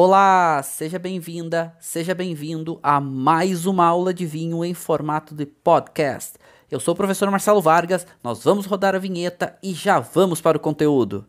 Olá, seja bem-vinda, seja bem-vindo a mais uma aula de vinho em formato de podcast. Eu sou o professor Marcelo Vargas, nós vamos rodar a vinheta e já vamos para o conteúdo.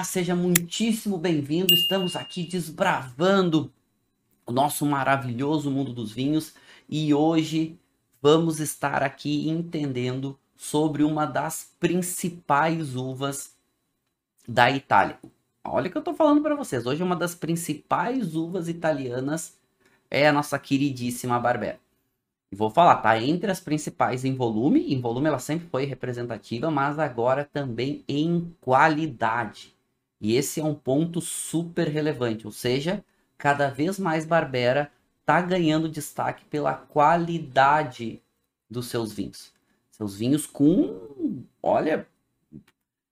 Olá, seja muitíssimo bem-vindo. Estamos aqui desbravando o nosso maravilhoso mundo dos vinhos e hoje vamos estar aqui entendendo sobre uma das principais uvas da Itália. Olha o que eu estou falando para vocês. Hoje é uma das principais uvas italianas é a nossa queridíssima Barbera. E vou falar, tá entre as principais em volume, em volume ela sempre foi representativa, mas agora também em qualidade. E esse é um ponto super relevante, ou seja, cada vez mais Barbera está ganhando destaque pela qualidade dos seus vinhos. Seus vinhos com, olha,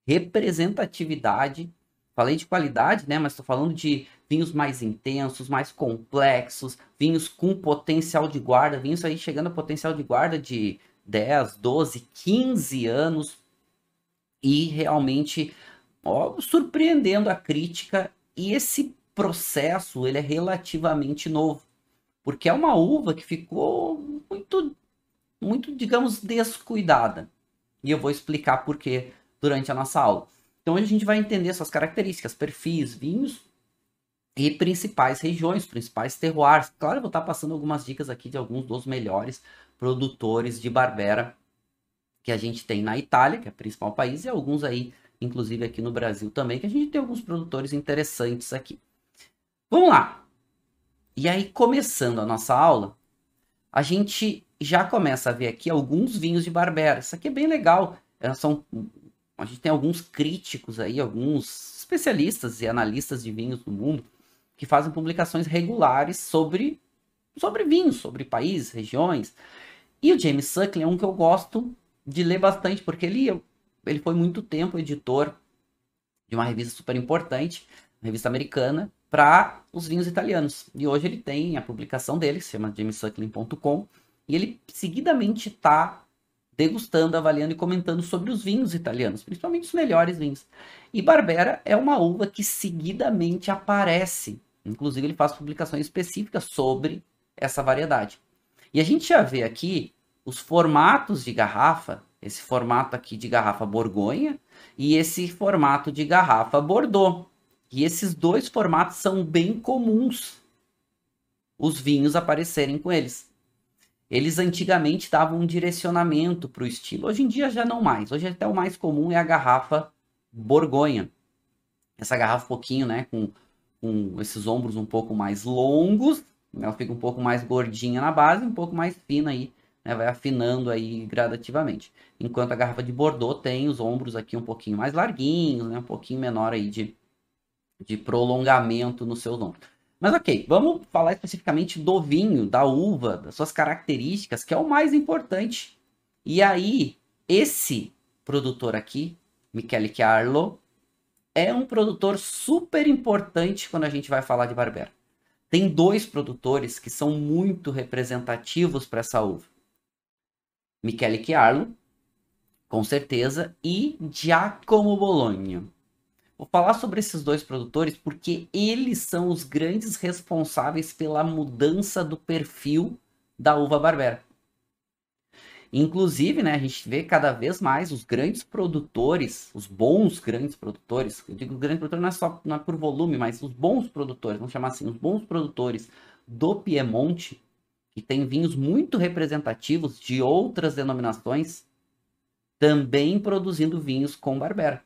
representatividade. Falei de qualidade, né? Mas estou falando de vinhos mais intensos, mais complexos, vinhos com potencial de guarda, vinhos aí chegando a potencial de guarda de 10, 12, 15 anos e realmente ó, surpreendendo a crítica e esse processo ele é relativamente novo, porque é uma uva que ficou muito, muito digamos, descuidada. E eu vou explicar por quê durante a nossa aula. Então a gente vai entender suas características, perfis, vinhos e principais regiões, principais terroirs. Claro, eu vou estar passando algumas dicas aqui de alguns dos melhores produtores de barbera que a gente tem na Itália, que é o principal país, e alguns aí inclusive aqui no Brasil também, que a gente tem alguns produtores interessantes aqui. Vamos lá! E aí, começando a nossa aula, a gente já começa a ver aqui alguns vinhos de Barbera. Isso aqui é bem legal. É, são, a gente tem alguns críticos aí, alguns especialistas e analistas de vinhos do mundo que fazem publicações regulares sobre, sobre vinhos, sobre países, regiões. E o James Suckling é um que eu gosto de ler bastante, porque ele ele foi muito tempo editor de uma revista super importante, uma revista americana, para os vinhos italianos. E hoje ele tem a publicação dele, que se chama jamesuckling.com, e ele seguidamente está degustando, avaliando e comentando sobre os vinhos italianos, principalmente os melhores vinhos. E Barbera é uma uva que seguidamente aparece. Inclusive, ele faz publicações específicas sobre essa variedade. E a gente já vê aqui os formatos de garrafa esse formato aqui de garrafa borgonha e esse formato de garrafa bordeaux. E esses dois formatos são bem comuns os vinhos aparecerem com eles. Eles antigamente davam um direcionamento para o estilo, hoje em dia já não mais. Hoje até o mais comum é a garrafa borgonha. Essa garrafa pouquinho, né, com, com esses ombros um pouco mais longos, ela fica um pouco mais gordinha na base, um pouco mais fina aí né, vai afinando aí gradativamente. Enquanto a garrafa de Bordeaux tem os ombros aqui um pouquinho mais larguinhos, né, um pouquinho menor aí de, de prolongamento no seu ombro. Mas ok, vamos falar especificamente do vinho, da uva, das suas características, que é o mais importante. E aí, esse produtor aqui, Michele Chiarlo, é um produtor super importante quando a gente vai falar de Barbera. Tem dois produtores que são muito representativos para essa uva. Michele Chiarlo, com certeza, e Giacomo Bologna. Vou falar sobre esses dois produtores porque eles são os grandes responsáveis pela mudança do perfil da uva barbera. Inclusive, né, a gente vê cada vez mais os grandes produtores, os bons grandes produtores, eu digo grande produtor não é só não é por volume, mas os bons produtores, vamos chamar assim, os bons produtores do Piemonte, e tem vinhos muito representativos de outras denominações também produzindo vinhos com Barbera.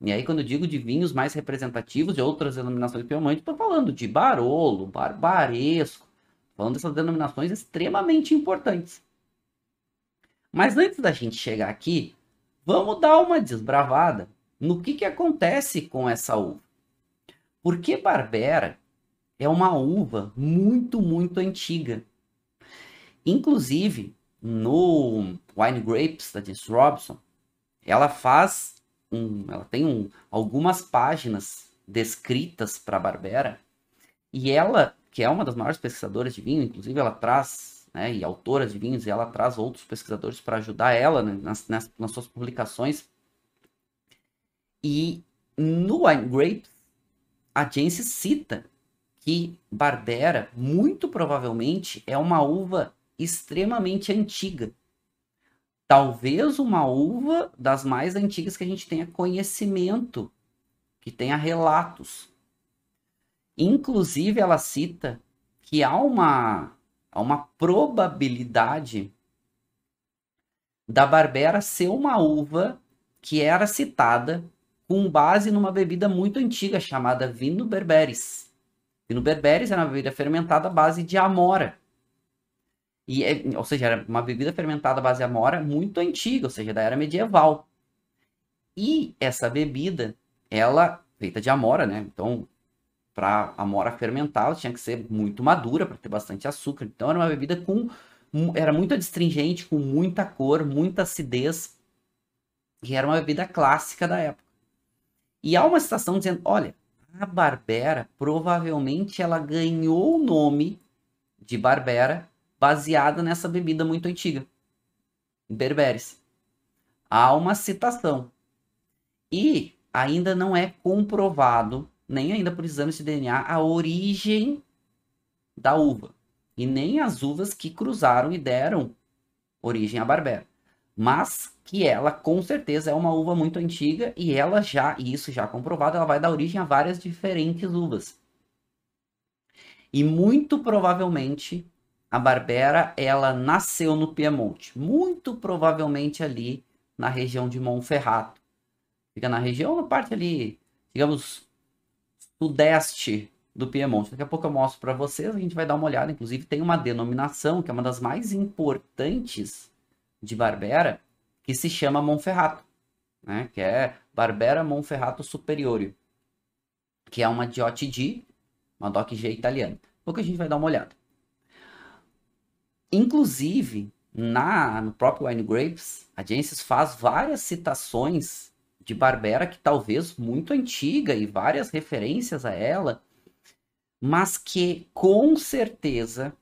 E aí, quando eu digo de vinhos mais representativos de outras denominações piemonte, estou falando de Barolo, Barbaresco, falando dessas denominações extremamente importantes. Mas antes da gente chegar aqui, vamos dar uma desbravada no que, que acontece com essa uva. Porque Barbera é uma uva muito, muito antiga Inclusive, no Wine Grapes da Jess Robson, ela faz um, ela tem um, algumas páginas descritas para Barbera e ela, que é uma das maiores pesquisadoras de vinho, inclusive ela traz, né, e autora de vinhos, e ela traz outros pesquisadores para ajudar ela né, nas, nas, nas suas publicações. E no Wine Grapes, a Jance cita que Barbera muito provavelmente é uma uva extremamente antiga. Talvez uma uva das mais antigas que a gente tenha conhecimento, que tenha relatos. Inclusive, ela cita que há uma, há uma probabilidade da Barbera ser uma uva que era citada com base numa bebida muito antiga chamada vino berberis. Vino berberis era uma bebida fermentada à base de amora. E, é, ou seja, era uma bebida fermentada base amora muito antiga, ou seja, da era medieval. E essa bebida, ela feita de amora, né? Então, para amora fermentar, ela tinha que ser muito madura para ter bastante açúcar. Então, era uma bebida com era muito astringente, com muita cor, muita acidez, e era uma bebida clássica da época. E há uma citação dizendo, olha, a Barbera provavelmente ela ganhou o nome de Barbera baseada nessa bebida muito antiga, berberes. Há uma citação. E ainda não é comprovado, nem ainda por exames de DNA, a origem da uva. E nem as uvas que cruzaram e deram origem à barbera. Mas que ela, com certeza, é uma uva muito antiga e ela já, e isso já comprovado, ela vai dar origem a várias diferentes uvas. E muito provavelmente a Barbera, ela nasceu no Piemonte, muito provavelmente ali na região de Monferrato. Fica na região, na parte ali, digamos, sudeste do Piemonte. Daqui a pouco eu mostro para vocês, a gente vai dar uma olhada. Inclusive, tem uma denominação, que é uma das mais importantes de Barbera, que se chama Monferrato, né? que é Barbera Monferrato Superiore, que é uma DOCG, uma DOCG italiana. Pouco a gente vai dar uma olhada. Inclusive, na no próprio Wine Grapes, a Genesis faz várias citações de Barbera que talvez muito antiga e várias referências a ela, mas que com certeza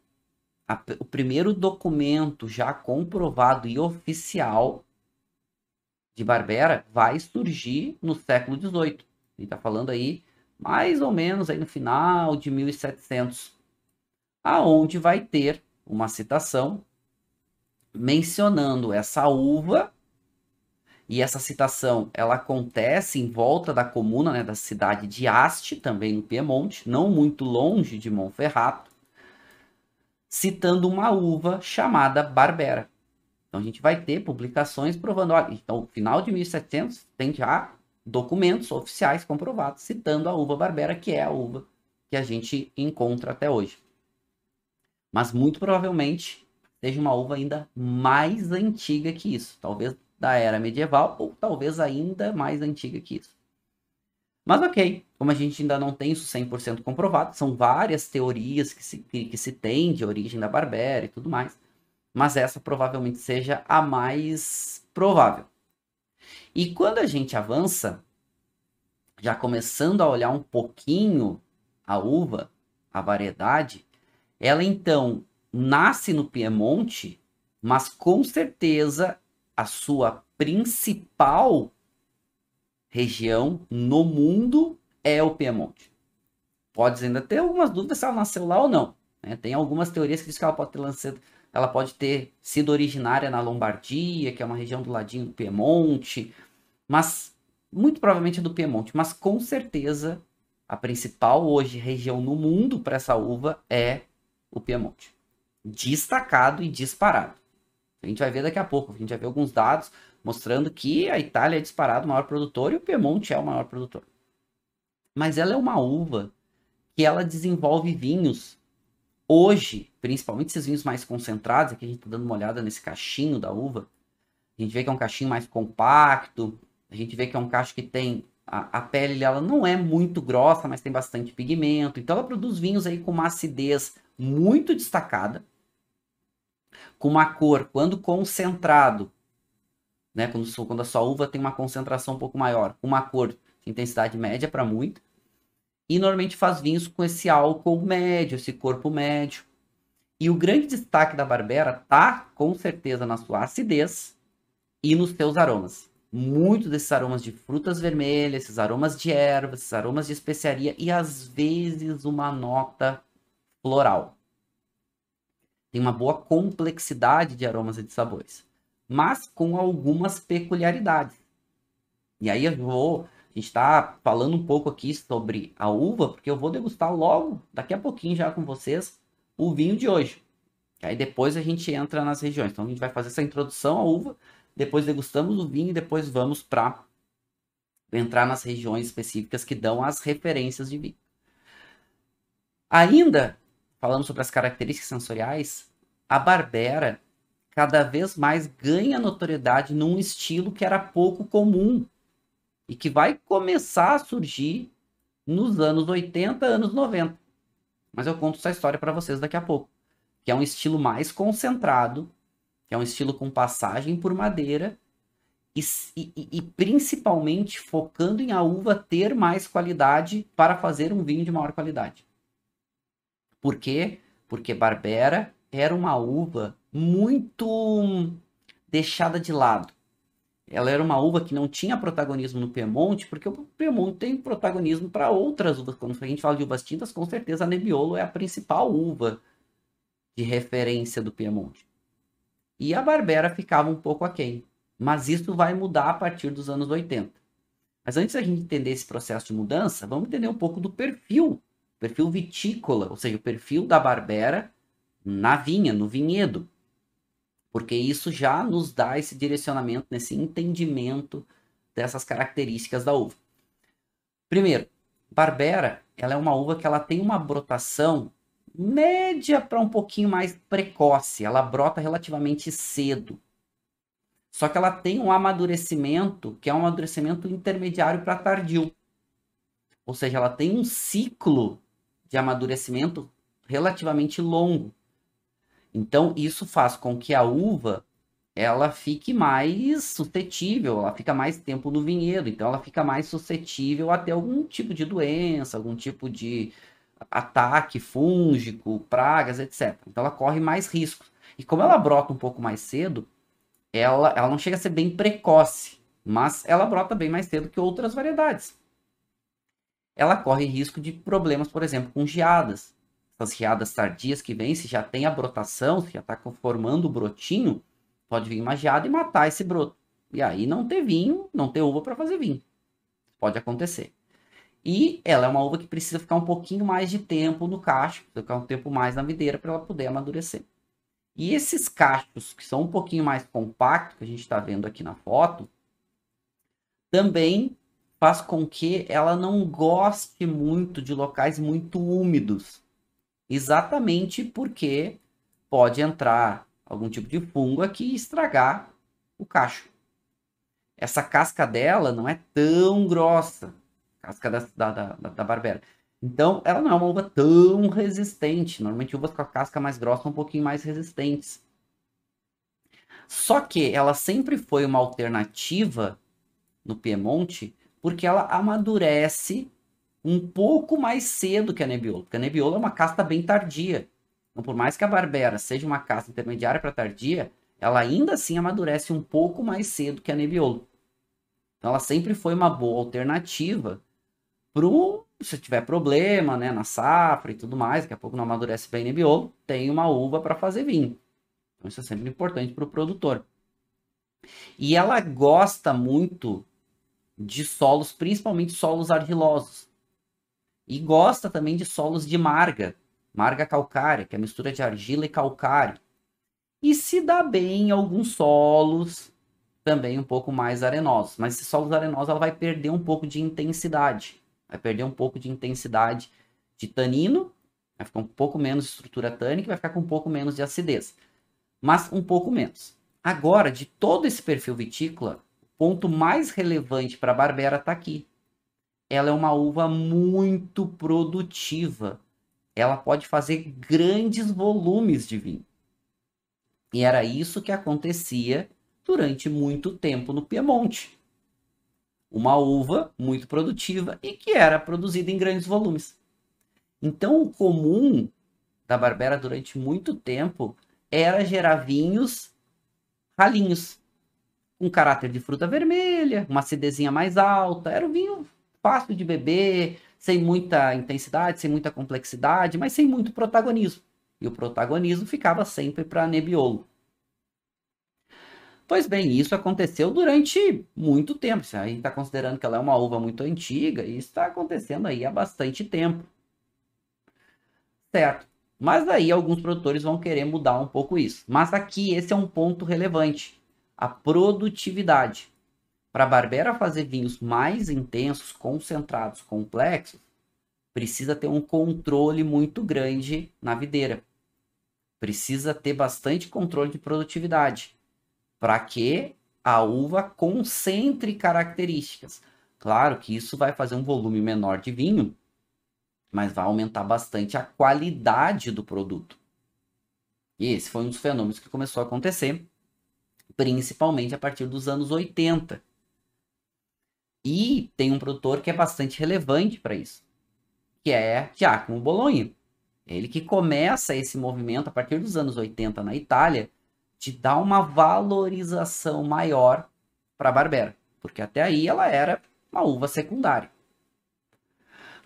a, o primeiro documento já comprovado e oficial de Barbera vai surgir no século XVIII. Ele está falando aí mais ou menos aí no final de 1700, aonde vai ter uma citação mencionando essa uva e essa citação ela acontece em volta da comuna, né, da cidade de Asti, também no Piemonte, não muito longe de Monferrato, citando uma uva chamada Barbera. Então a gente vai ter publicações provando, olha, então final de 1700 tem já documentos oficiais comprovados citando a uva Barbera, que é a uva que a gente encontra até hoje. Mas muito provavelmente seja uma uva ainda mais antiga que isso. Talvez da era medieval ou talvez ainda mais antiga que isso. Mas ok, como a gente ainda não tem isso 100% comprovado, são várias teorias que se, que se tem de origem da Barbera e tudo mais, mas essa provavelmente seja a mais provável. E quando a gente avança, já começando a olhar um pouquinho a uva, a variedade, ela então nasce no Piemonte, mas com certeza a sua principal região no mundo é o Piemonte. Pode ainda ter algumas dúvidas se ela nasceu lá ou não. Né? Tem algumas teorias que dizem que ela pode ter lançado, ela pode ter sido originária na Lombardia, que é uma região do ladinho do Piemonte, mas muito provavelmente é do Piemonte, mas com certeza a principal hoje região no mundo para essa uva é o Piemonte. Destacado e disparado. A gente vai ver daqui a pouco, a gente vai ver alguns dados mostrando que a Itália é disparado o maior produtor e o Piemonte é o maior produtor. Mas ela é uma uva que ela desenvolve vinhos hoje, principalmente esses vinhos mais concentrados, aqui a gente está dando uma olhada nesse cachinho da uva. A gente vê que é um cachinho mais compacto, a gente vê que é um cacho que tem a, a pele ela não é muito grossa, mas tem bastante pigmento. Então ela produz vinhos aí com uma acidez muito destacada, com uma cor, quando concentrado, né, quando, quando a sua uva tem uma concentração um pouco maior, uma cor intensidade média para muito, e normalmente faz vinhos com esse álcool médio, esse corpo médio. E o grande destaque da Barbera tá com certeza na sua acidez e nos seus aromas. Muitos desses aromas de frutas vermelhas, esses aromas de ervas, esses aromas de especiaria e às vezes uma nota floral. Tem uma boa complexidade de aromas e de sabores, mas com algumas peculiaridades. E aí eu vou, a gente está falando um pouco aqui sobre a uva, porque eu vou degustar logo, daqui a pouquinho já com vocês, o vinho de hoje. E aí depois a gente entra nas regiões. Então a gente vai fazer essa introdução à uva, depois degustamos o vinho e depois vamos para entrar nas regiões específicas que dão as referências de vinho. Ainda falando sobre as características sensoriais, a Barbera cada vez mais ganha notoriedade num estilo que era pouco comum e que vai começar a surgir nos anos 80, anos 90. Mas eu conto essa história para vocês daqui a pouco, que é um estilo mais concentrado, que é um estilo com passagem por madeira e, e, e principalmente focando em a uva ter mais qualidade para fazer um vinho de maior qualidade. Por quê? Porque Barbera era uma uva muito deixada de lado. Ela era uma uva que não tinha protagonismo no Piemonte, porque o Piemonte tem protagonismo para outras uvas. Quando a gente fala de uvas tintas, com certeza a Nebbiolo é a principal uva de referência do Piemonte. E a Barbera ficava um pouco aquém. Mas isso vai mudar a partir dos anos 80. Mas antes da gente entender esse processo de mudança, vamos entender um pouco do perfil perfil vitícola, ou seja, o perfil da barbera na vinha, no vinhedo. Porque isso já nos dá esse direcionamento, nesse entendimento dessas características da uva. Primeiro, barbera, ela é uma uva que ela tem uma brotação média para um pouquinho mais precoce, ela brota relativamente cedo. Só que ela tem um amadurecimento que é um amadurecimento intermediário para tardio. Ou seja, ela tem um ciclo de amadurecimento relativamente longo. Então, isso faz com que a uva ela fique mais suscetível, ela fica mais tempo no vinhedo, então ela fica mais suscetível até algum tipo de doença, algum tipo de ataque fúngico, pragas, etc. Então ela corre mais risco. E como ela brota um pouco mais cedo, ela, ela não chega a ser bem precoce, mas ela brota bem mais cedo que outras variedades ela corre risco de problemas, por exemplo, com geadas. Essas geadas tardias que vêm, se já tem a brotação, se já está formando o brotinho, pode vir uma geada e matar esse broto. E aí não ter vinho, não ter uva para fazer vinho. Pode acontecer. E ela é uma uva que precisa ficar um pouquinho mais de tempo no cacho, ficar um tempo mais na videira para ela poder amadurecer. E esses cachos que são um pouquinho mais compactos, que a gente está vendo aqui na foto, também faz com que ela não goste muito de locais muito úmidos. Exatamente porque pode entrar algum tipo de fungo aqui e estragar o cacho. Essa casca dela não é tão grossa, casca da, da, da, da barbera. Então, ela não é uma uva tão resistente. Normalmente, uvas com a casca mais grossa são um pouquinho mais resistentes. Só que ela sempre foi uma alternativa no Piemonte porque ela amadurece um pouco mais cedo que a Nebbiolo, porque a Nebbiolo é uma casta bem tardia. Então, por mais que a barbera seja uma casta intermediária para tardia, ela ainda assim amadurece um pouco mais cedo que a Nebbiolo. Então, ela sempre foi uma boa alternativa para, se tiver problema, né, na safra e tudo mais, daqui a pouco não amadurece bem Nebbiolo, tem uma uva para fazer vinho. Então isso é sempre importante para o produtor. E ela gosta muito de solos, principalmente solos argilosos. E gosta também de solos de marga, marga calcária, que é a mistura de argila e calcário. E se dá bem em alguns solos também um pouco mais arenosos, mas esses solos arenosos ela vai perder um pouco de intensidade, vai perder um pouco de intensidade de tanino, vai ficar um pouco menos de estrutura tânica, vai ficar com um pouco menos de acidez, mas um pouco menos. Agora, de todo esse perfil vitícola, ponto mais relevante para a Barbera está aqui. Ela é uma uva muito produtiva. Ela pode fazer grandes volumes de vinho. E era isso que acontecia durante muito tempo no Piemonte. Uma uva muito produtiva e que era produzida em grandes volumes. Então, o comum da Barbera durante muito tempo era gerar vinhos ralinhos, um caráter de fruta vermelha, uma acidezinha mais alta. Era um vinho fácil de beber, sem muita intensidade, sem muita complexidade, mas sem muito protagonismo. E o protagonismo ficava sempre para Nebbiolo. Pois bem, isso aconteceu durante muito tempo. A gente está considerando que ela é uma uva muito antiga e está acontecendo aí há bastante tempo. Certo. Mas aí alguns produtores vão querer mudar um pouco isso. Mas aqui esse é um ponto relevante a produtividade. Para a Barbera fazer vinhos mais intensos, concentrados, complexos, precisa ter um controle muito grande na videira. Precisa ter bastante controle de produtividade para que a uva concentre características. Claro que isso vai fazer um volume menor de vinho, mas vai aumentar bastante a qualidade do produto. E esse foi um dos fenômenos que começou a acontecer principalmente a partir dos anos 80. E tem um produtor que é bastante relevante para isso, que é Giacomo Bologna. Ele que começa esse movimento a partir dos anos 80 na Itália de dar uma valorização maior para a Barbera, porque até aí ela era uma uva secundária.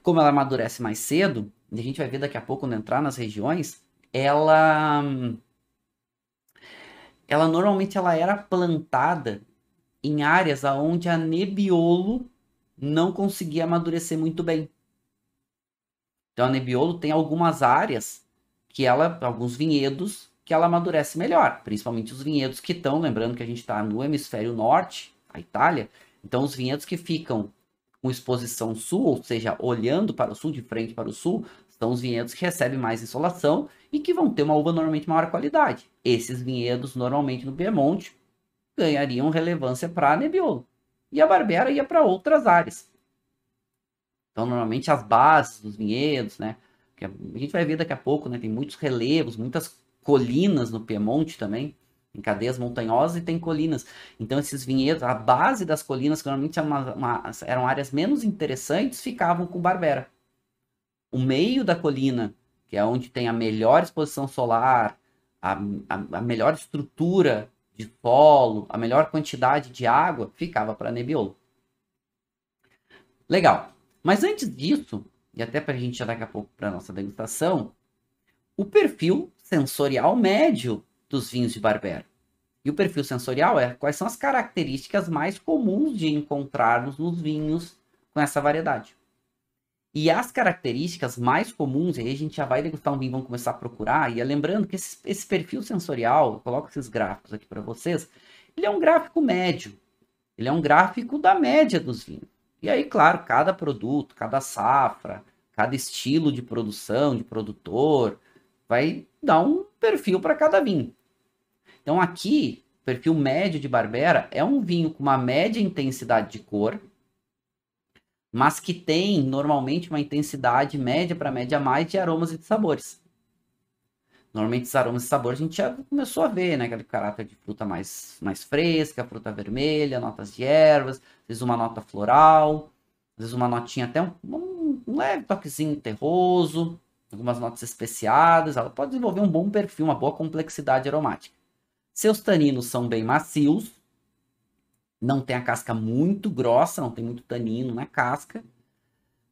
Como ela amadurece mais cedo, e a gente vai ver daqui a pouco quando entrar nas regiões, ela hum, ela normalmente ela era plantada em áreas onde a nebiolo não conseguia amadurecer muito bem. Então a nebiolo tem algumas áreas que ela, alguns vinhedos que ela amadurece melhor, principalmente os vinhedos que estão, lembrando que a gente está no hemisfério norte, a Itália, então os vinhedos que ficam com exposição sul, ou seja, olhando para o sul, de frente para o sul, são os vinhedos que recebem mais insolação e que vão ter uma uva normalmente maior qualidade. Esses vinhedos, normalmente no Piemonte, ganhariam relevância para Nebbiolo. E a Barbera ia para outras áreas. Então, normalmente, as bases dos vinhedos, né? Que a gente vai ver daqui a pouco, né? Tem muitos relevos, muitas colinas no Piemonte também. em cadeias montanhosas e tem colinas. Então, esses vinhedos, a base das colinas, que normalmente eram, é uma, uma, eram áreas menos interessantes, ficavam com Barbera. O meio da colina, que é onde tem a melhor exposição solar, a, a, a melhor estrutura de solo, a melhor quantidade de água ficava para Nebbiolo. Legal. Mas antes disso, e até para a gente já daqui a pouco para nossa degustação, o perfil sensorial médio dos vinhos de Barbera. E o perfil sensorial é quais são as características mais comuns de encontrarmos nos vinhos com essa variedade. E as características mais comuns, aí a gente já vai degustar um vinho, vão começar a procurar. E é lembrando que esse, esse perfil sensorial, eu coloco esses gráficos aqui para vocês, ele é um gráfico médio. Ele é um gráfico da média dos vinhos. E aí, claro, cada produto, cada safra, cada estilo de produção, de produtor, vai dar um perfil para cada vinho. Então aqui, perfil médio de Barbera é um vinho com uma média intensidade de cor, mas que tem normalmente uma intensidade média para média mais de aromas e de sabores. Normalmente os aromas e sabores a gente já começou a ver, né? Aquele caráter de fruta mais, mais fresca, fruta vermelha, notas de ervas, às vezes uma nota floral, às vezes uma notinha até um, um leve toquezinho terroso, algumas notas especiadas. Ela pode desenvolver um bom perfil, uma boa complexidade aromática. Seus taninos são bem macios, não tem a casca muito grossa, não tem muito tanino na casca.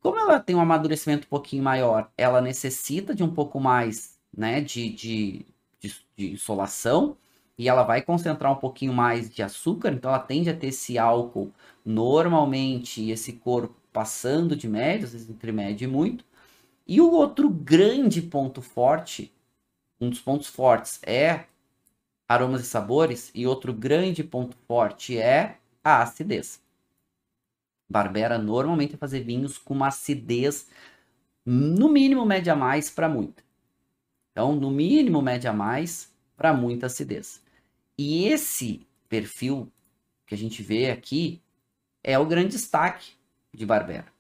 Como ela tem um amadurecimento um pouquinho maior, ela necessita de um pouco mais né, de, de, de, de insolação e ela vai concentrar um pouquinho mais de açúcar, então ela tende a ter esse álcool normalmente, esse corpo passando de médio, às vezes entre médio e muito. E o outro grande ponto forte, um dos pontos fortes, é aromas e sabores, e outro grande ponto forte é a acidez. Barbera normalmente é fazer vinhos com uma acidez no mínimo média mais para muita. Então, no mínimo média mais para muita acidez. E esse perfil que a gente vê aqui é o grande destaque de Barbera.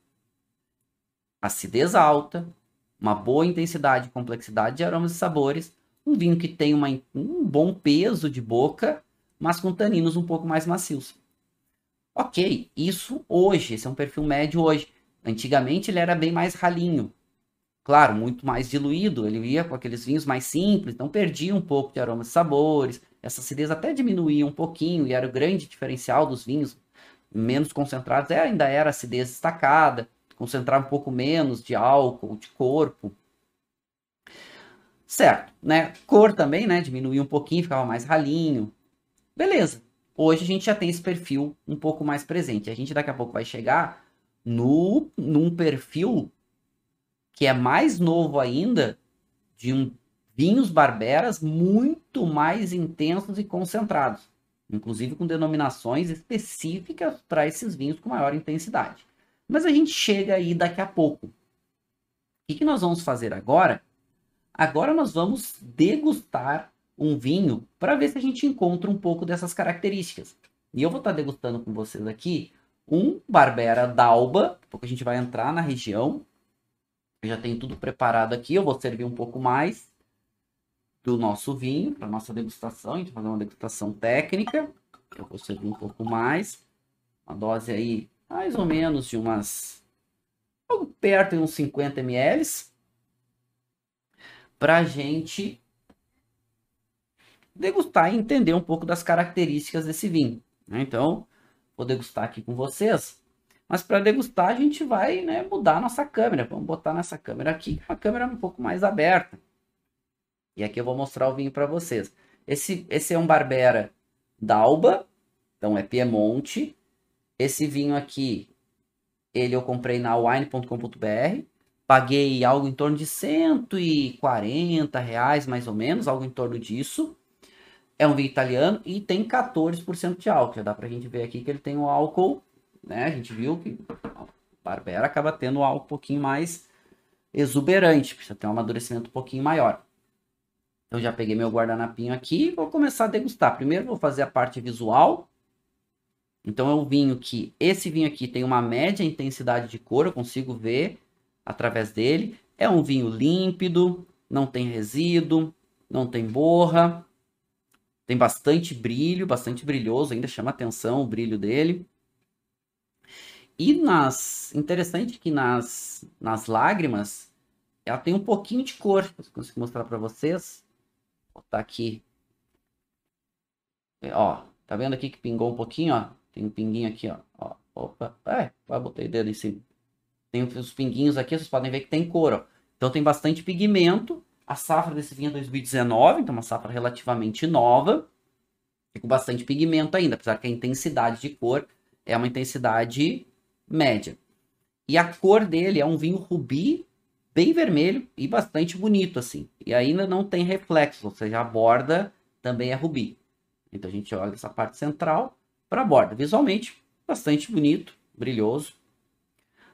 Acidez alta, uma boa intensidade e complexidade de aromas e sabores, um vinho que tem uma, um bom peso de boca, mas com taninos um pouco mais macios. Ok, isso hoje, esse é um perfil médio hoje. Antigamente ele era bem mais ralinho. Claro, muito mais diluído, ele ia com aqueles vinhos mais simples, então perdia um pouco de aromas e sabores, essa acidez até diminuía um pouquinho, e era o grande diferencial dos vinhos menos concentrados, é, ainda era acidez destacada, concentrava um pouco menos de álcool, de corpo, Certo, né? Cor também, né? Diminuía um pouquinho, ficava mais ralinho. Beleza. Hoje a gente já tem esse perfil um pouco mais presente. A gente daqui a pouco vai chegar no, num perfil que é mais novo ainda, de um vinhos barberas muito mais intensos e concentrados, inclusive com denominações específicas para esses vinhos com maior intensidade. Mas a gente chega aí daqui a pouco. O que, que nós vamos fazer agora Agora nós vamos degustar um vinho para ver se a gente encontra um pouco dessas características. E eu vou estar tá degustando com vocês aqui um Barbera d'Alba, porque a a gente vai entrar na região. Eu já tenho tudo preparado aqui, eu vou servir um pouco mais do nosso vinho para nossa degustação, a gente vai fazer uma degustação técnica. Eu vou servir um pouco mais, uma dose aí mais ou menos de umas algo perto de uns 50 ml para a gente degustar e entender um pouco das características desse vinho. Né? Então, vou degustar aqui com vocês. Mas para degustar, a gente vai né, mudar nossa câmera. Vamos botar nessa câmera aqui, é uma câmera um pouco mais aberta. E aqui eu vou mostrar o vinho para vocês. Esse, esse é um Barbera d'Alba, então é Piemonte. Esse vinho aqui, ele eu comprei na wine.com.br. Paguei algo em torno de 140 reais, mais ou menos, algo em torno disso. É um vinho italiano e tem 14% de álcool. Já dá pra gente ver aqui que ele tem o um álcool, né? A gente viu que a Barbera acaba tendo um álcool um pouquinho mais exuberante, precisa ter um amadurecimento um pouquinho maior. Então já peguei meu guardanapinho aqui e vou começar a degustar. Primeiro vou fazer a parte visual. Então é um vinho que esse vinho aqui tem uma média intensidade de cor, eu consigo ver através dele. É um vinho límpido, não tem resíduo, não tem borra, tem bastante brilho, bastante brilhoso, ainda chama atenção o brilho dele. E nas interessante que nas nas lágrimas ela tem um pouquinho de cor, eu consigo mostrar para vocês. Vou botar aqui. É, ó, tá vendo aqui que pingou um pouquinho, ó? Tem um pinguinho aqui, ó. ó opa, é, botei o dedo em cima. Tem os pinguinhos aqui, vocês podem ver que tem cor, ó. Então tem bastante pigmento. A safra desse vinho é 2019, então uma safra relativamente nova. Com bastante pigmento ainda, apesar que a intensidade de cor é uma intensidade média. E a cor dele é um vinho rubi, bem vermelho e bastante bonito, assim. E ainda não tem reflexo, ou seja, a borda também é rubi. Então a gente olha essa parte central para a borda. Visualmente, bastante bonito, brilhoso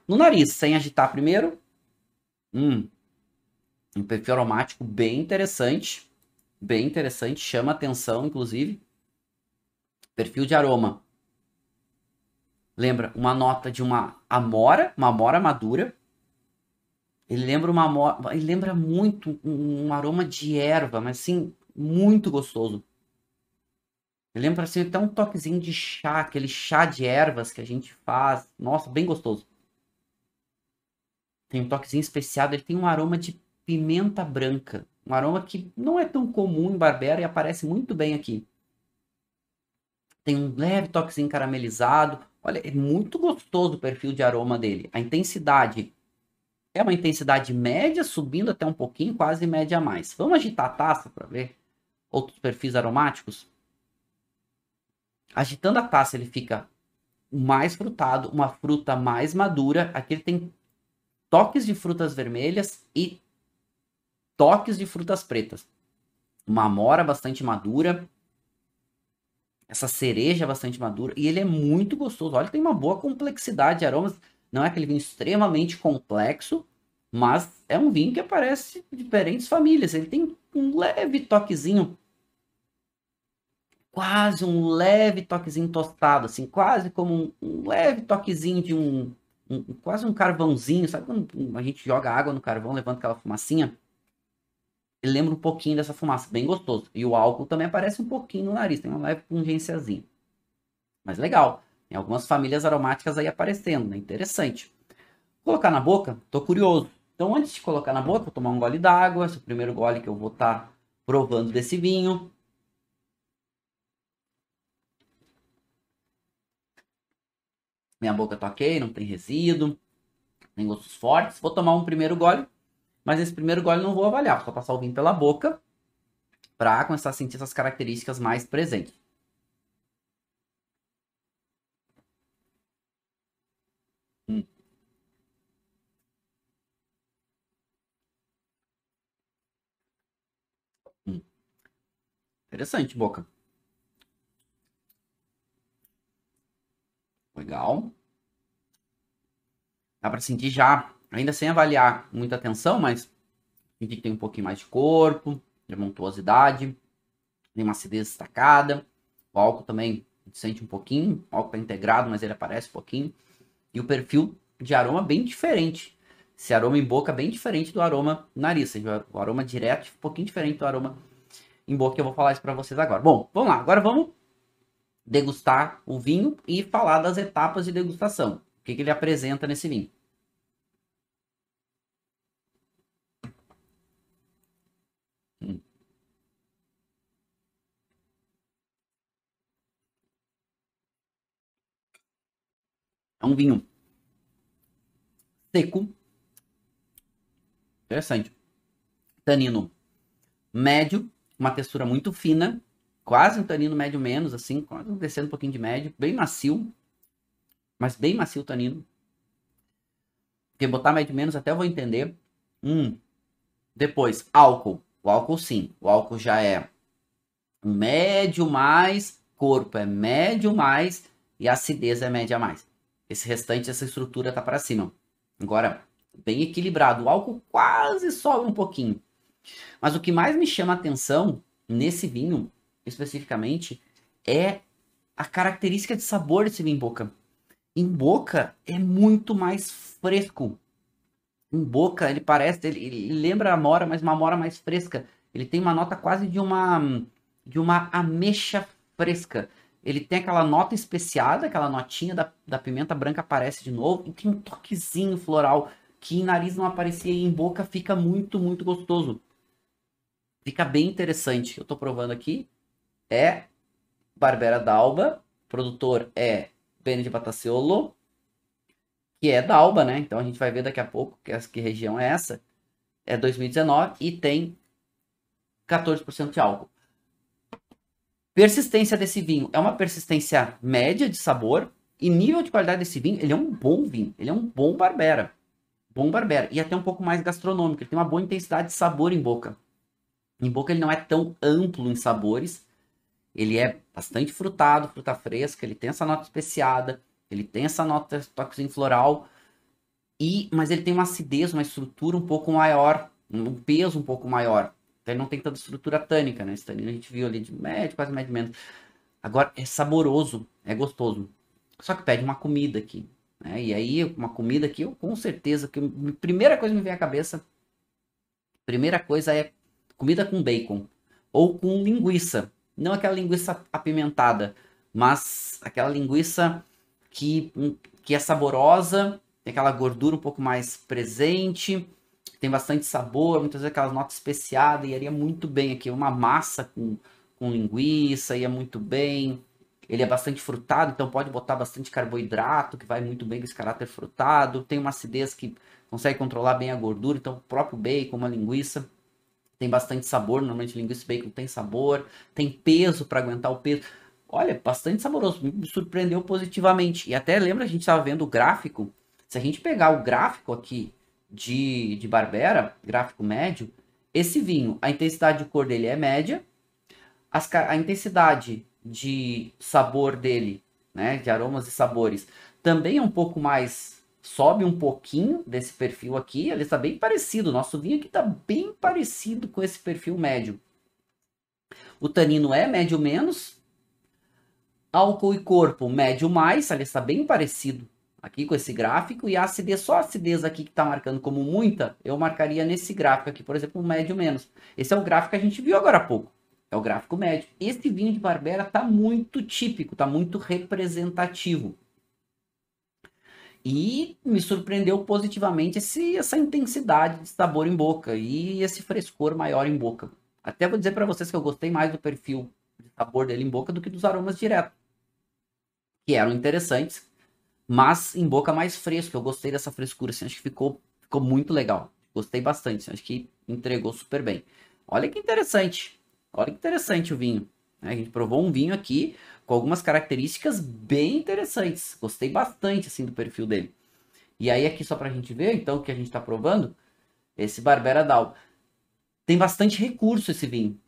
no nariz, sem agitar primeiro. Hum. Um perfil aromático bem interessante. Bem interessante, chama atenção, inclusive. Perfil de aroma. Lembra uma nota de uma amora, uma amora madura. Ele lembra uma amora, ele lembra muito um, aroma de erva, mas assim, muito gostoso. Ele lembra assim, até um toquezinho de chá, aquele chá de ervas que a gente faz. Nossa, bem gostoso tem um toquezinho especiado, ele tem um aroma de pimenta branca. Um aroma que não é tão comum em Barbera e aparece muito bem aqui. Tem um leve toquezinho caramelizado. Olha, é muito gostoso o perfil de aroma dele. A intensidade é uma intensidade média, subindo até um pouquinho, quase média a mais. Vamos agitar a taça para ver outros perfis aromáticos? Agitando a taça, ele fica mais frutado, uma fruta mais madura. Aqui ele tem toques de frutas vermelhas e toques de frutas pretas. Uma amora bastante madura, essa cereja bastante madura, e ele é muito gostoso. Olha, tem uma boa complexidade de aromas. Não é aquele vinho extremamente complexo, mas é um vinho que aparece em diferentes famílias. Ele tem um leve toquezinho, quase um leve toquezinho tostado, assim, quase como um, um leve toquezinho de um um, quase um carvãozinho, sabe quando a gente joga água no carvão, levando aquela fumacinha? Ele lembra um pouquinho dessa fumaça, bem gostoso. E o álcool também aparece um pouquinho no nariz, tem uma leve pungênciazinha. Mas legal, tem algumas famílias aromáticas aí aparecendo, né? Interessante. Colocar na boca, tô curioso. Então antes de colocar na boca, vou tomar um gole d'água, esse é o primeiro gole que eu vou estar tá provando desse vinho. Minha boca tá ok, não tem resíduo, tem gostos fortes. Vou tomar um primeiro gole, mas esse primeiro gole não vou avaliar, vou só passar o vinho pela boca para começar a sentir essas características mais presentes. Hum. Hum. Interessante, boca. Legal. Dá para sentir já, ainda sem avaliar muita atenção, mas sentir que tem um pouquinho mais de corpo, de montuosidade, tem uma acidez destacada. O álcool também sente um pouquinho, o álcool tá integrado, mas ele aparece um pouquinho. E o perfil de aroma bem diferente. Esse aroma em boca é bem diferente do aroma nariz. O aroma direto é um pouquinho diferente do aroma em boca que eu vou falar isso para vocês agora. Bom, vamos lá. Agora vamos degustar o vinho e falar das etapas de degustação. O que, que ele apresenta nesse vinho. Hum. É um vinho seco. Interessante. Tanino médio, uma textura muito fina quase um tanino médio menos, assim, descendo um pouquinho de médio, bem macio, mas bem macio o tanino. Porque botar médio menos até eu vou entender. Hum. Depois, álcool. O álcool sim, o álcool já é médio mais, corpo é médio mais e acidez é média mais. Esse restante, essa estrutura tá para cima. Agora, bem equilibrado. O álcool quase sobe um pouquinho. Mas o que mais me chama atenção nesse vinho especificamente, é a característica de sabor desse vinho em boca. Em boca é muito mais fresco. Em boca ele parece, ele, ele lembra a mora, mas uma mora mais fresca. Ele tem uma nota quase de uma de uma ameixa fresca. Ele tem aquela nota especiada, aquela notinha da, da pimenta branca aparece de novo e tem um toquezinho floral que em nariz não aparecia e em boca fica muito, muito gostoso. Fica bem interessante. Eu tô provando aqui é Barbera Dalba, produtor é Benedict Bataciolo, que é Dalba, né? Então a gente vai ver daqui a pouco que, que região é essa. É 2019 e tem 14% de álcool. Persistência desse vinho é uma persistência média de sabor e nível de qualidade desse vinho, ele é um bom vinho, ele é um bom Barbera. Bom Barbera e até um pouco mais gastronômico, ele tem uma boa intensidade de sabor em boca. Em boca ele não é tão amplo em sabores, ele é bastante frutado, fruta fresca, ele tem essa nota especiada, ele tem essa nota toquezinho floral, e mas ele tem uma acidez, uma estrutura um pouco maior, um peso um pouco maior. Então ele não tem tanta estrutura tânica, né? a gente viu ali de médio, quase médio menos. Agora é saboroso, é gostoso. Só que pede uma comida aqui, né? E aí uma comida que eu com certeza que primeira coisa que me vem à cabeça, primeira coisa é comida com bacon ou com linguiça não aquela linguiça apimentada, mas aquela linguiça que, que é saborosa, tem aquela gordura um pouco mais presente, tem bastante sabor, muitas vezes aquelas notas especiadas, e iria é muito bem aqui. É uma massa com, com linguiça, ia é muito bem. Ele é bastante frutado, então pode botar bastante carboidrato, que vai muito bem com esse caráter frutado. Tem uma acidez que consegue controlar bem a gordura, então o próprio bacon, uma linguiça, tem bastante sabor, normalmente linguiça e bacon tem sabor, tem peso para aguentar o peso. Olha, bastante saboroso, me surpreendeu positivamente. E até lembra a gente estava vendo o gráfico, se a gente pegar o gráfico aqui de, de Barbera, gráfico médio, esse vinho, a intensidade de cor dele é média, as, a intensidade de sabor dele, né, de aromas e sabores, também é um pouco mais sobe um pouquinho desse perfil aqui, ele está bem parecido, o nosso vinho aqui está bem parecido com esse perfil médio. O tanino é médio menos, álcool e corpo médio mais, ele está bem parecido aqui com esse gráfico, e a acidez, só a acidez aqui que está marcando como muita, eu marcaria nesse gráfico aqui, por exemplo, médio menos. Esse é o gráfico que a gente viu agora há pouco, é o gráfico médio. Este vinho de Barbera está muito típico, está muito representativo. E me surpreendeu positivamente esse, essa intensidade de sabor em boca e esse frescor maior em boca. Até vou dizer para vocês que eu gostei mais do perfil de sabor dele em boca do que dos aromas direto, que eram interessantes, mas em boca mais fresco. Eu gostei dessa frescura, assim, acho que ficou, ficou muito legal. Gostei bastante, assim, acho que entregou super bem. Olha que interessante, olha que interessante o vinho. Né? A gente provou um vinho aqui com algumas características bem interessantes. Gostei bastante assim do perfil dele. E aí aqui só para a gente ver, então, o que a gente está provando, esse Barbera d'Alba. Tem bastante recurso esse vinho.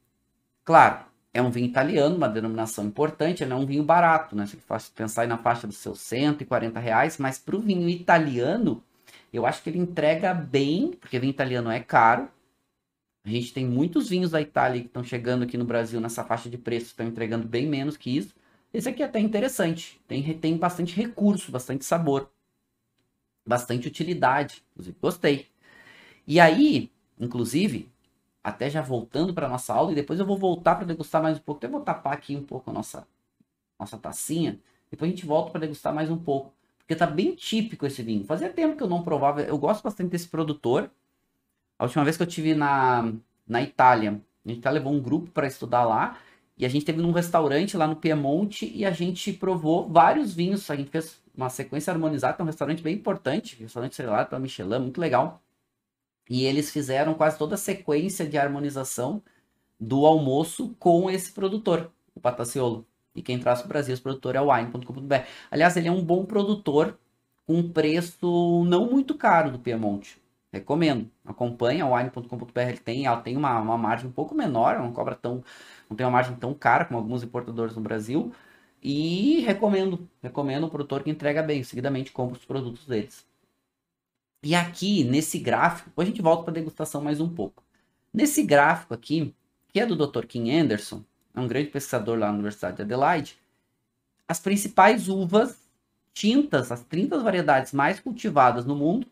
Claro, é um vinho italiano, uma denominação importante, não é um vinho barato, né? Se faz pensar na faixa dos seus 140 reais, mas para o vinho italiano, eu acho que ele entrega bem, porque vinho italiano é caro, a gente tem muitos vinhos da Itália que estão chegando aqui no Brasil nessa faixa de preço, estão entregando bem menos que isso. Esse aqui é até interessante, tem, tem bastante recurso, bastante sabor, bastante utilidade. Inclusive, gostei. E aí, inclusive, até já voltando para nossa aula, e depois eu vou voltar para degustar mais um pouco. eu vou tapar aqui um pouco a nossa, nossa tacinha. Depois a gente volta para degustar mais um pouco. Porque tá bem típico esse vinho. Fazia tempo que eu não provava. Eu gosto bastante desse produtor. A última vez que eu tive na, na Itália, a gente até levou um grupo para estudar lá. E a gente teve num restaurante lá no Piemonte e a gente provou vários vinhos. A gente fez uma sequência harmonizada, é um restaurante bem importante, restaurante lá, pela Michelin, muito legal. E eles fizeram quase toda a sequência de harmonização do almoço com esse produtor, o Pataciolo. E quem traz para o Brasil esse produtor é o wine.com.br. Aliás, ele é um bom produtor com um preço não muito caro do Piemonte. Recomendo. Acompanha o wine.com.br, ele tem, ela tem uma, uma margem um pouco menor, não cobra tão, não tem uma margem tão cara como alguns importadores no Brasil. E recomendo, recomendo o produtor que entrega bem, seguidamente compra os produtos deles. E aqui nesse gráfico, depois a gente volta para degustação mais um pouco. Nesse gráfico aqui, que é do Dr. Kim Anderson, é um grande pesquisador lá na Universidade de Adelaide, as principais uvas tintas, as 30 variedades mais cultivadas no mundo,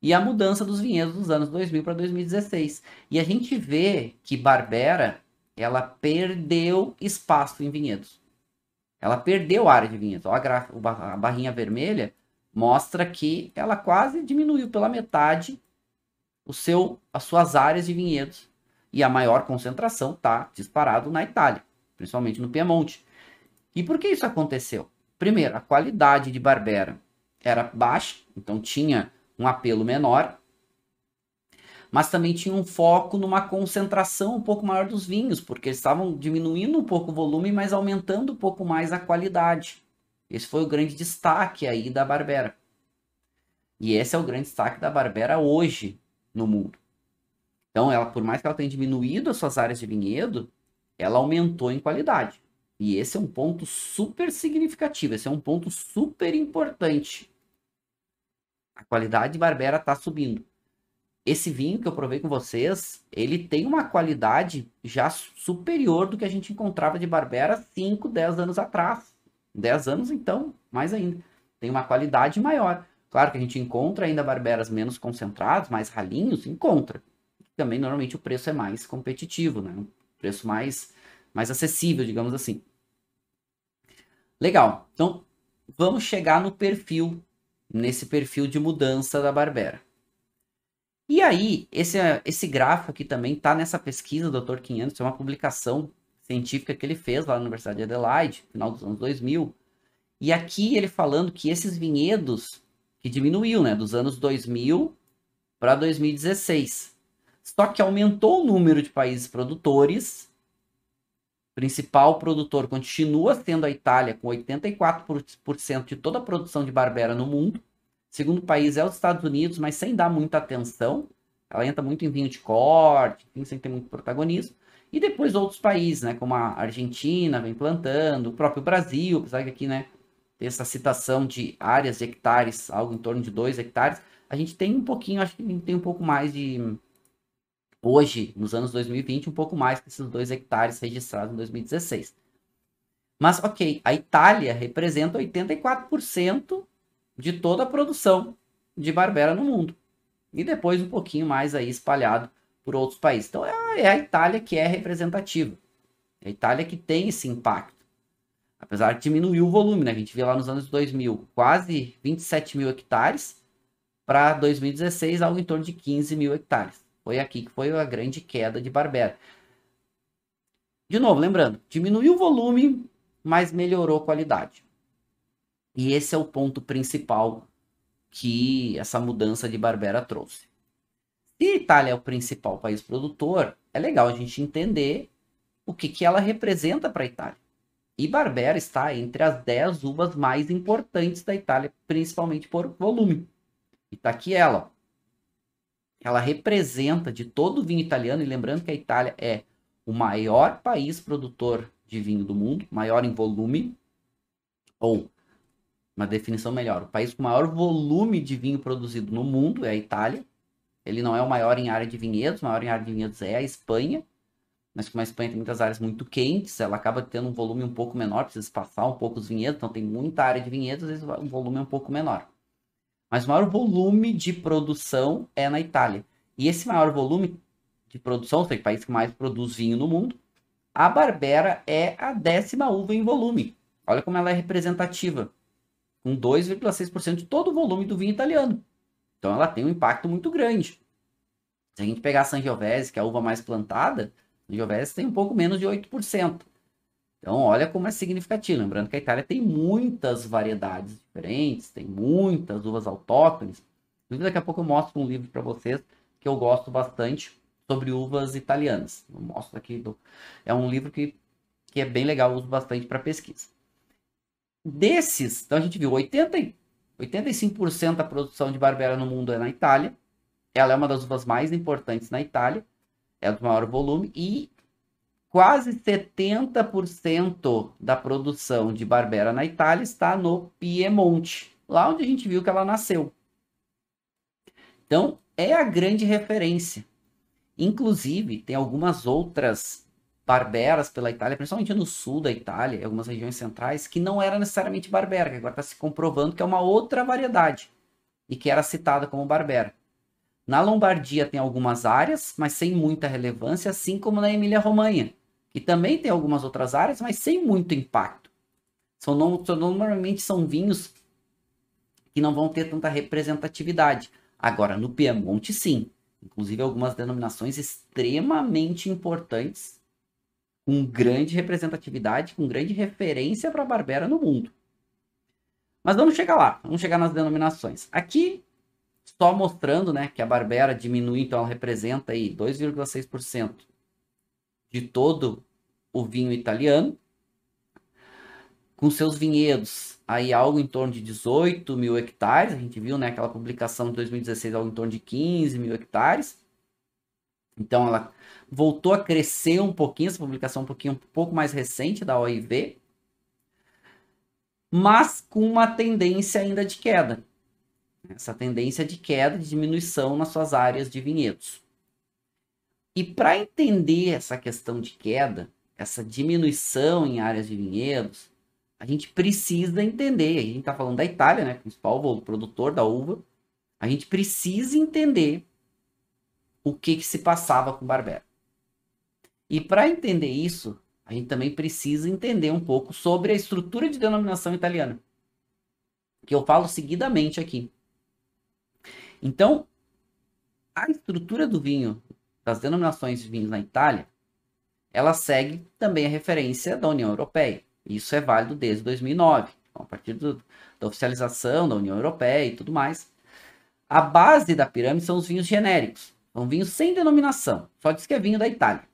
e a mudança dos vinhedos dos anos 2000 para 2016. E a gente vê que Barbera, ela perdeu espaço em vinhedos. Ela perdeu área de vinhedos. a, a barrinha vermelha mostra que ela quase diminuiu pela metade o seu, as suas áreas de vinhedos. E a maior concentração está disparado na Itália, principalmente no Piemonte. E por que isso aconteceu? Primeiro, a qualidade de Barbera era baixa, então tinha um apelo menor, mas também tinha um foco numa concentração um pouco maior dos vinhos, porque eles estavam diminuindo um pouco o volume, mas aumentando um pouco mais a qualidade. Esse foi o grande destaque aí da Barbera. E esse é o grande destaque da Barbera hoje no mundo. Então, ela, por mais que ela tenha diminuído as suas áreas de vinhedo, ela aumentou em qualidade. E esse é um ponto super significativo, esse é um ponto super importante a qualidade de Barbera está subindo. Esse vinho que eu provei com vocês, ele tem uma qualidade já superior do que a gente encontrava de Barbera 5, 10 anos atrás. 10 anos, então, mais ainda. Tem uma qualidade maior. Claro que a gente encontra ainda barberas menos concentrados, mais ralinhos, encontra. Também normalmente o preço é mais competitivo, né? Um preço mais, mais acessível, digamos assim. Legal. Então, vamos chegar no perfil nesse perfil de mudança da Barbera. E aí, esse, esse gráfico aqui também está nessa pesquisa do Dr. 500, é uma publicação científica que ele fez lá na Universidade de Adelaide, final dos anos 2000. E aqui ele falando que esses vinhedos, que diminuiu, né, dos anos 2000 para 2016. Só que aumentou o número de países produtores principal produtor continua sendo a Itália, com 84% de toda a produção de Barbera no mundo. Segundo país é os Estados Unidos, mas sem dar muita atenção. Ela entra muito em vinho de corte, sem ter muito protagonismo. E depois outros países, né, como a Argentina, vem plantando, o próprio Brasil, apesar que aqui né, tem essa citação de áreas de hectares, algo em torno de 2 hectares, a gente tem um pouquinho, acho que tem um pouco mais de hoje, nos anos 2020, um pouco mais que esses dois hectares registrados em 2016. Mas, ok, a Itália representa 84% de toda a produção de barbera no mundo. E depois um pouquinho mais aí espalhado por outros países. Então, é, é a Itália que é representativa. É a Itália que tem esse impacto. Apesar de diminuir o volume, né? A gente vê lá nos anos 2000 quase 27 mil hectares, para 2016 algo em torno de 15 mil hectares. Foi aqui que foi a grande queda de Barbera. De novo, lembrando, diminuiu o volume, mas melhorou a qualidade. E esse é o ponto principal que essa mudança de Barbera trouxe. Se Itália é o principal país produtor, é legal a gente entender o que, que ela representa para a Itália. E Barbera está entre as 10 uvas mais importantes da Itália, principalmente por volume. E está aqui ela ela representa de todo o vinho italiano, e lembrando que a Itália é o maior país produtor de vinho do mundo, maior em volume, ou uma definição melhor, o país com maior volume de vinho produzido no mundo é a Itália. Ele não é o maior em área de vinhedos, o maior em área de vinhedos é a Espanha, mas como a Espanha tem muitas áreas muito quentes, ela acaba tendo um volume um pouco menor, precisa espaçar um pouco os vinhedos, então tem muita área de vinhedos, às vezes o volume é um pouco menor. Mas o maior volume de produção é na Itália. E esse maior volume de produção, ou seja, o país que mais produz vinho no mundo, a Barbera é a décima uva em volume. Olha como ela é representativa. Com 2,6% de todo o volume do vinho italiano. Então ela tem um impacto muito grande. Se a gente pegar a Sangiovese, que é a uva mais plantada, a Sangiovese tem um pouco menos de 8%. Então, olha como é significativo. Lembrando que a Itália tem muitas variedades diferentes, tem muitas uvas autóctones. Daqui a pouco eu mostro um livro para vocês que eu gosto bastante sobre uvas italianas. Eu mostro aqui. Do... É um livro que, que é bem legal, uso bastante para pesquisa. Desses, então a gente viu 80, 85% da produção de barbera no mundo é na Itália. Ela é uma das uvas mais importantes na Itália, é do maior volume, e Quase 70% da produção de Barbera na Itália está no Piemonte, lá onde a gente viu que ela nasceu. Então, é a grande referência. Inclusive, tem algumas outras barberas pela Itália, principalmente no sul da Itália, algumas regiões centrais, que não era necessariamente barbera, que agora está se comprovando que é uma outra variedade e que era citada como barbera. Na Lombardia tem algumas áreas, mas sem muita relevância, assim como na Emília-Romanha. E também tem algumas outras áreas, mas sem muito impacto. São, normalmente são vinhos que não vão ter tanta representatividade. Agora, no Piemonte, sim. Inclusive, algumas denominações extremamente importantes, com grande representatividade, com grande referência para a Barbera no mundo. Mas vamos chegar lá, vamos chegar nas denominações. Aqui, só mostrando né, que a Barbera diminui, então ela representa aí 2,6% de todo o vinho italiano, com seus vinhedos, aí algo em torno de 18 mil hectares, a gente viu né, aquela publicação de 2016, algo em torno de 15 mil hectares. Então ela voltou a crescer um pouquinho, essa publicação um pouquinho um pouco mais recente da OIV, mas com uma tendência ainda de queda. Essa tendência de queda, de diminuição nas suas áreas de vinhedos. E para entender essa questão de queda, essa diminuição em áreas de vinhedos, a gente precisa entender. A gente está falando da Itália, né, principal produtor da uva. A gente precisa entender o que, que se passava com o Barbera. E para entender isso, a gente também precisa entender um pouco sobre a estrutura de denominação italiana, que eu falo seguidamente aqui. Então, a estrutura do vinho, das denominações de vinhos na Itália, ela segue também a referência da União Europeia. Isso é válido desde 2009, então, a partir do, da oficialização da União Europeia e tudo mais. A base da pirâmide são os vinhos genéricos, são vinhos sem denominação, só diz que é vinho da Itália.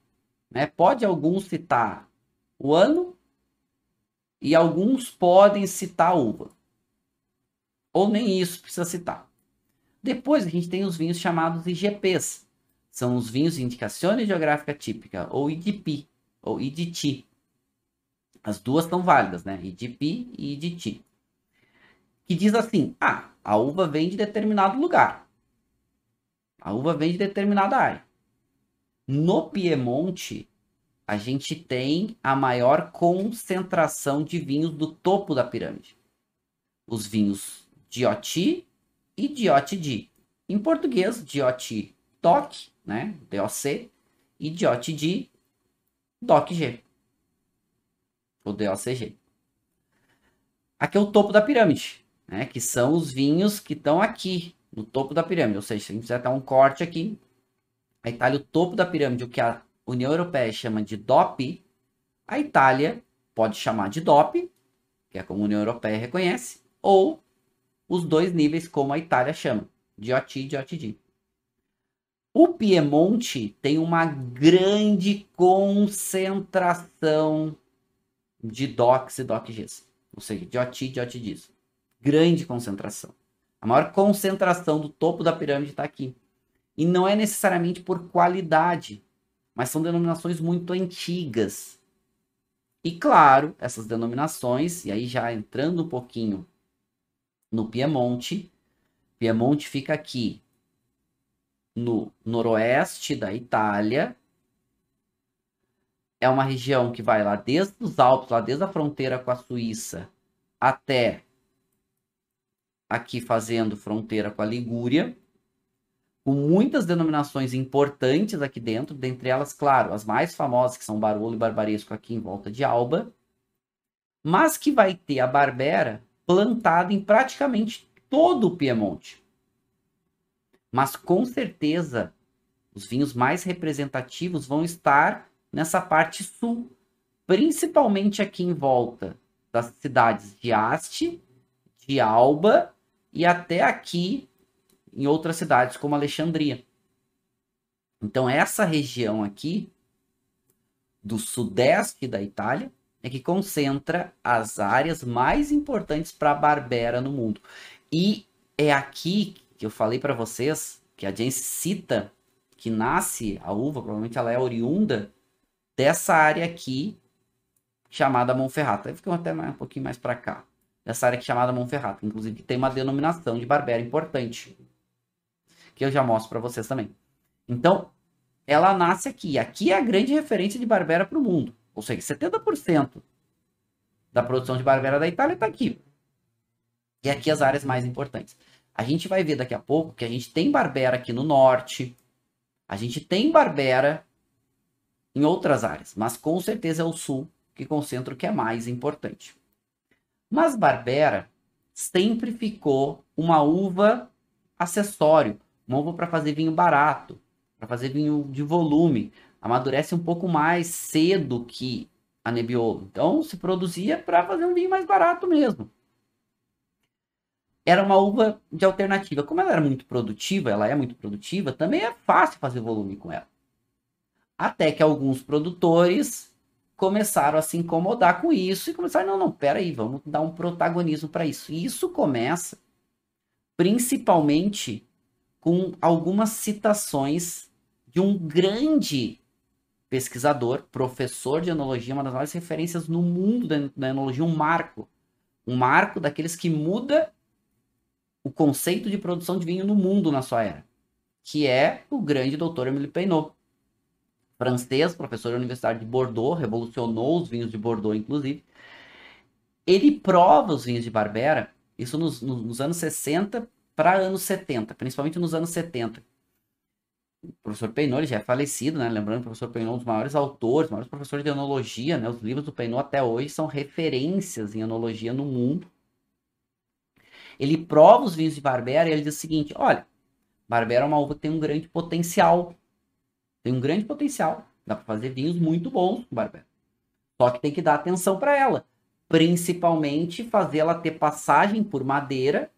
Né? Pode alguns citar o ano e alguns podem citar a uva. Ou nem isso precisa citar. Depois a gente tem os vinhos chamados IGPs, são os vinhos de indicação geográfica típica, ou IDP, ou IDT. As duas são válidas, né? IDP e IDT. Que diz assim: ah, a uva vem de determinado lugar. A uva vem de determinada área. No Piemonte, a gente tem a maior concentração de vinhos do topo da pirâmide. Os vinhos Dioti e de Di. Em português, Dioti Toque né? DOC e DOT de DOCG. o DOCG. Aqui é o topo da pirâmide, né? Que são os vinhos que estão aqui no topo da pirâmide. Ou seja, se a gente fizer até um corte aqui, a Itália, o topo da pirâmide, o que a União Europeia chama de DOP, a Itália pode chamar de DOP, que é como a União Europeia reconhece, ou os dois níveis, como a Itália chama, de OT e de OTD. O Piemonte tem uma grande concentração de DOCs e DOCGs, ou seja, de OT e de Grande concentração. A maior concentração do topo da pirâmide está aqui. E não é necessariamente por qualidade, mas são denominações muito antigas. E claro, essas denominações, e aí já entrando um pouquinho no Piemonte, Piemonte fica aqui no noroeste da Itália. É uma região que vai lá desde os Alpes, lá desde a fronteira com a Suíça, até aqui fazendo fronteira com a Ligúria, com muitas denominações importantes aqui dentro, dentre elas, claro, as mais famosas, que são Barolo e Barbaresco aqui em volta de Alba, mas que vai ter a Barbera plantada em praticamente todo o Piemonte. Mas com certeza os vinhos mais representativos vão estar nessa parte sul, principalmente aqui em volta das cidades de Aste, de Alba e até aqui em outras cidades como Alexandria. Então essa região aqui do sudeste da Itália é que concentra as áreas mais importantes para a Barbera no mundo. E é aqui que eu falei para vocês, que a gente cita, que nasce a uva, provavelmente ela é oriunda dessa área aqui chamada Monferrata. Ficou até mais, um pouquinho mais para cá. Dessa área aqui chamada Monferrata, inclusive que tem uma denominação de barbera importante, que eu já mostro para vocês também. Então, ela nasce aqui. Aqui é a grande referência de barbera para o mundo. Ou seja, 70% da produção de barbera da Itália está aqui. E aqui as áreas mais importantes. A gente vai ver daqui a pouco que a gente tem Barbera aqui no norte, a gente tem Barbera em outras áreas, mas com certeza é o sul que concentra o que é mais importante. Mas Barbera sempre ficou uma uva acessório, uma uva para fazer vinho barato, para fazer vinho de volume. Amadurece um pouco mais cedo que a Nebbiolo. Então se produzia para fazer um vinho mais barato mesmo era uma uva de alternativa. Como ela era muito produtiva, ela é muito produtiva, também é fácil fazer volume com ela. Até que alguns produtores começaram a se incomodar com isso e começaram, não, não, peraí, vamos dar um protagonismo para isso. E isso começa principalmente com algumas citações de um grande pesquisador, professor de enologia, uma das maiores referências no mundo da enologia, um marco. Um marco daqueles que muda o conceito de produção de vinho no mundo na sua era, que é o grande doutor Emile Peinot. Francês, professor da Universidade de Bordeaux, revolucionou os vinhos de Bordeaux, inclusive. Ele prova os vinhos de Barbera, isso nos, nos anos 60 para anos 70, principalmente nos anos 70. O professor Peinot ele já é falecido, né? Lembrando que o professor Peinot é um dos maiores autores, maiores professores de enologia, né? Os livros do Peinot até hoje são referências em enologia no mundo. Ele prova os vinhos de Barbera e ele diz o seguinte: olha, Barbera é uma uva que tem um grande potencial. Tem um grande potencial. Dá para fazer vinhos muito bons com Barbera. Só que tem que dar atenção para ela. Principalmente fazer ela ter passagem por madeira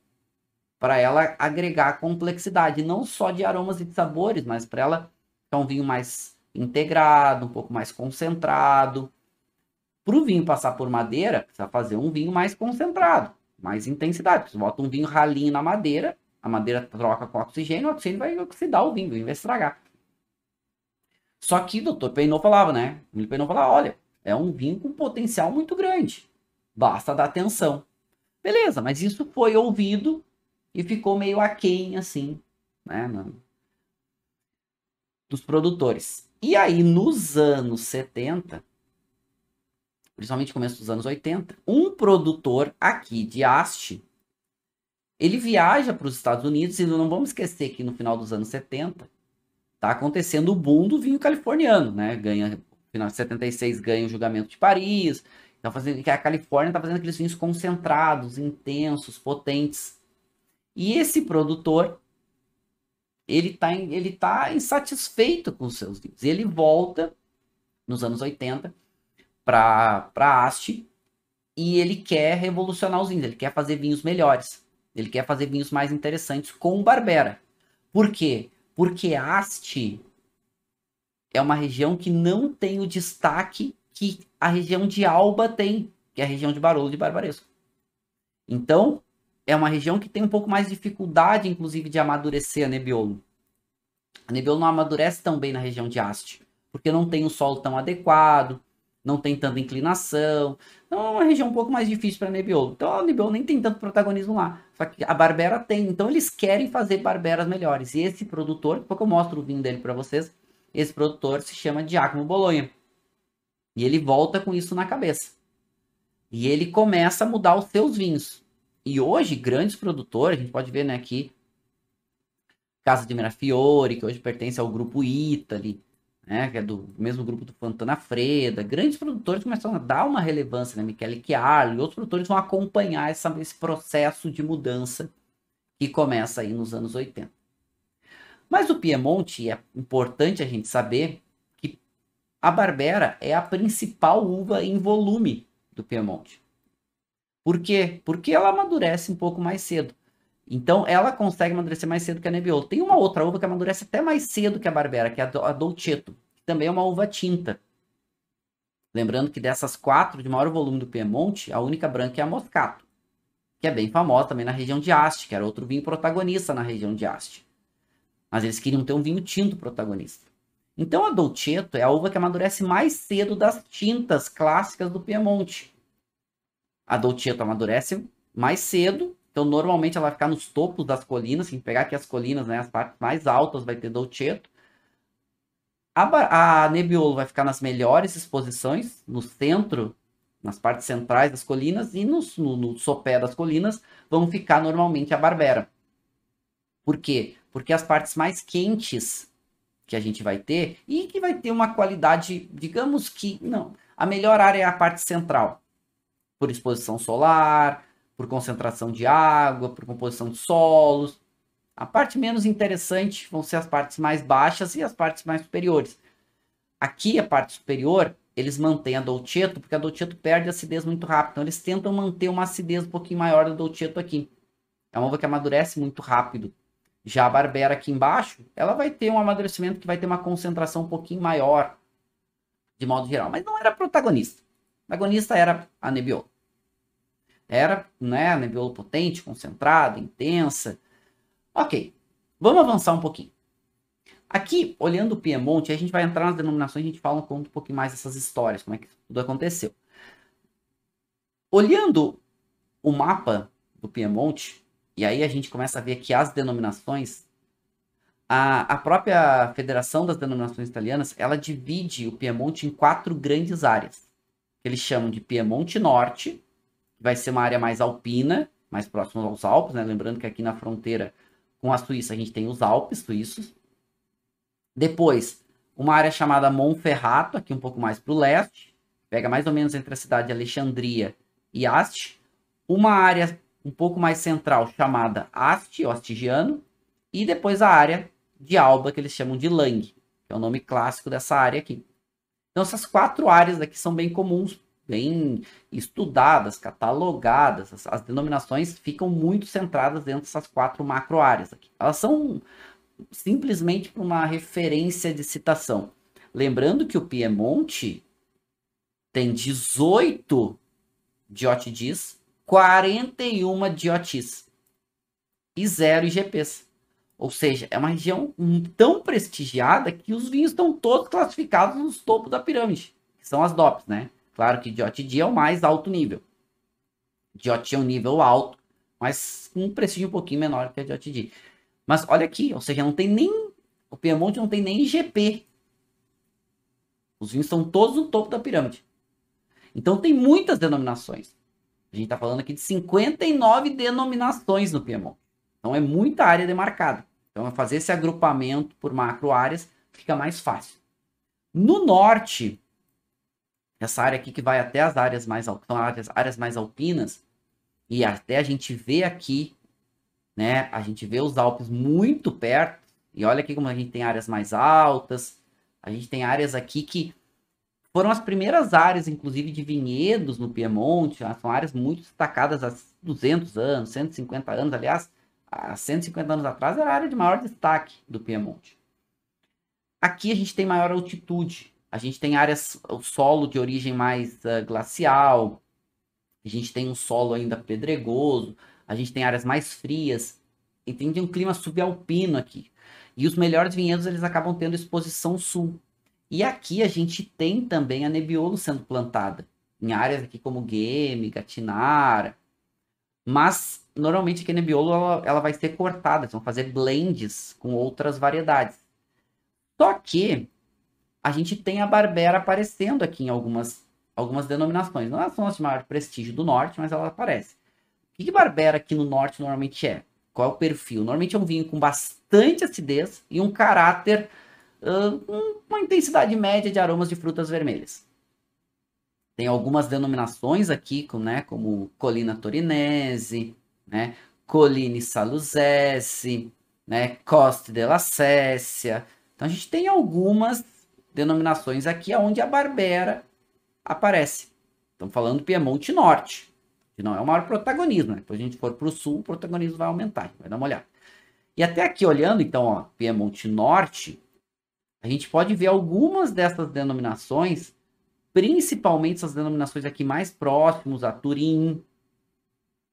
para ela agregar complexidade, não só de aromas e de sabores, mas para ela ter um vinho mais integrado, um pouco mais concentrado. Para o vinho passar por madeira, precisa fazer um vinho mais concentrado mais intensidade. Você bota um vinho ralinho na madeira, a madeira troca com oxigênio, o oxigênio vai oxidar o vinho, o vinho vai estragar. Só que o doutor Peinot falava, né? O Peinot falava, olha, é um vinho com potencial muito grande. Basta dar atenção. Beleza, mas isso foi ouvido e ficou meio aquém, assim, né? Dos produtores. E aí, nos anos 70, principalmente no começo dos anos 80, um produtor aqui de haste, ele viaja para os Estados Unidos e não vamos esquecer que no final dos anos 70 está acontecendo o boom do vinho californiano, né? Ganha final de 76 ganha o julgamento de Paris, então fazendo que a Califórnia está fazendo aqueles vinhos concentrados, intensos, potentes. E esse produtor ele tá, ele tá insatisfeito com os seus vinhos. Ele volta nos anos 80 para a haste e ele quer revolucionar os vinhos, ele quer fazer vinhos melhores, ele quer fazer vinhos mais interessantes com Barbera. Por quê? Porque Haste é uma região que não tem o destaque que a região de Alba tem, que é a região de Barolo de Barbaresco. Então, é uma região que tem um pouco mais de dificuldade, inclusive, de amadurecer a Nebbiolo. A Nebbiolo não amadurece tão bem na região de Haste, porque não tem um solo tão adequado, não tem tanta inclinação. Então é uma região um pouco mais difícil para Nebbiolo. Então a Nebbiolo nem tem tanto protagonismo lá. Só que a Barbera tem. Então eles querem fazer Barberas melhores. E esse produtor, pouco eu mostro o vinho dele para vocês, esse produtor se chama Giacomo Bologna. E ele volta com isso na cabeça. E ele começa a mudar os seus vinhos. E hoje, grandes produtores, a gente pode ver né, aqui, Casa de Mirafiori, que hoje pertence ao grupo Italy, né, que é do mesmo grupo do Fantana Freda, grandes produtores começaram a dar uma relevância, né, Michele Chiarlo e outros produtores vão acompanhar essa, esse processo de mudança que começa aí nos anos 80. Mas o Piemonte, é importante a gente saber que a Barbera é a principal uva em volume do Piemonte. Por quê? Porque ela amadurece um pouco mais cedo. Então, ela consegue amadurecer mais cedo que a Nebbiolo. Tem uma outra uva que amadurece até mais cedo que a Barbera, que é a Dolcetto, que também é uma uva tinta. Lembrando que dessas quatro de maior volume do Piemonte, a única branca é a Moscato, que é bem famosa também na região de Asti, que era outro vinho protagonista na região de Asti. Mas eles queriam ter um vinho tinto protagonista. Então, a Dolcetto é a uva que amadurece mais cedo das tintas clássicas do Piemonte. A Dolcetto amadurece mais cedo então, normalmente ela vai ficar nos topos das colinas, assim, pegar aqui as colinas, né, as partes mais altas vai ter Dolcetto. A, a Nebbiolo vai ficar nas melhores exposições, no centro, nas partes centrais das colinas, e no, no, no sopé das colinas vão ficar normalmente a Barbera. Por quê? Porque as partes mais quentes que a gente vai ter, e que vai ter uma qualidade, digamos que, não, a melhor área é a parte central, por exposição solar, por concentração de água, por composição de solos. A parte menos interessante vão ser as partes mais baixas e as partes mais superiores. Aqui, a parte superior, eles mantêm a Dolcheto, porque a Dolcheto perde a acidez muito rápido. Então, eles tentam manter uma acidez um pouquinho maior da Dolcheto aqui. É uma uva que amadurece muito rápido. Já a Barbera aqui embaixo, ela vai ter um amadurecimento que vai ter uma concentração um pouquinho maior, de modo geral. Mas não era protagonista. O protagonista era a Nebbiolo. Era, né, nebula potente, concentrada, intensa. Ok, vamos avançar um pouquinho. Aqui, olhando o Piemonte, a gente vai entrar nas denominações, a gente fala um pouquinho mais dessas histórias, como é que tudo aconteceu. Olhando o mapa do Piemonte, e aí a gente começa a ver que as denominações, a, a própria Federação das Denominações Italianas, ela divide o Piemonte em quatro grandes áreas, eles chamam de Piemonte Norte, vai ser uma área mais alpina, mais próxima aos Alpes, né? Lembrando que aqui na fronteira com a Suíça a gente tem os Alpes suíços. Depois, uma área chamada Monferrato, aqui um pouco mais para o leste, pega mais ou menos entre a cidade de Alexandria e Asti. Uma área um pouco mais central chamada Asti, o Astigiano. E depois a área de Alba, que eles chamam de Lang, que é o nome clássico dessa área aqui. Então, essas quatro áreas daqui são bem comuns bem estudadas, catalogadas. As, as denominações ficam muito centradas dentro dessas quatro macro áreas aqui. Elas são simplesmente uma referência de citação. Lembrando que o Piemonte tem 18 diotidis, 41 diotis e zero IGPs. Ou seja, é uma região tão prestigiada que os vinhos estão todos classificados nos topos da pirâmide, que são as DOPs, né? Claro que DOTD é o mais alto nível. DOT é um nível alto, mas com um prestígio um pouquinho menor que a DOTD. Mas olha aqui, ou seja, não tem nem. O Piemonte não tem nem IGP. Os vinhos são todos no topo da pirâmide. Então tem muitas denominações. A gente está falando aqui de 59 denominações no Piemonte. Então é muita área demarcada. Então fazer esse agrupamento por macro áreas fica mais fácil. No norte, essa área aqui que vai até as áreas mais altas, áreas, áreas mais alpinas, e até a gente vê aqui, né? A gente vê os Alpes muito perto, e olha aqui como a gente tem áreas mais altas, a gente tem áreas aqui que foram as primeiras áreas, inclusive, de vinhedos no Piemonte, ah, são áreas muito destacadas há 200 anos, 150 anos, aliás, há 150 anos atrás era a área de maior destaque do Piemonte. Aqui a gente tem maior altitude, a gente tem áreas, o solo de origem mais uh, glacial, a gente tem um solo ainda pedregoso, a gente tem áreas mais frias, e tem um clima subalpino aqui. E os melhores vinhedos eles acabam tendo exposição sul. E aqui a gente tem também a nebiolo sendo plantada, em áreas aqui como game Gatinara. Mas normalmente aqui a nebiolo ela, ela vai ser cortada, eles vão fazer blends com outras variedades. Só que a gente tem a Barbera aparecendo aqui em algumas, algumas denominações. Não é a de maior prestígio do norte, mas ela aparece. O que, que Barbera aqui no norte normalmente é? Qual é o perfil? Normalmente é um vinho com bastante acidez e um caráter, uh, uma intensidade média de aromas de frutas vermelhas. Tem algumas denominações aqui, como, né, como Colina Torinese, né, Colina Saluzese, né, Coste della Cécia. Então a gente tem algumas denominações aqui onde a Barbera aparece. Estamos falando Piemonte Norte, que não é o maior protagonismo. Né? Depois a gente for para o sul, o protagonismo vai aumentar. Vai dar uma olhada. E até aqui, olhando então, ó, Piemonte Norte, a gente pode ver algumas dessas denominações, principalmente essas denominações aqui mais próximas a Turim.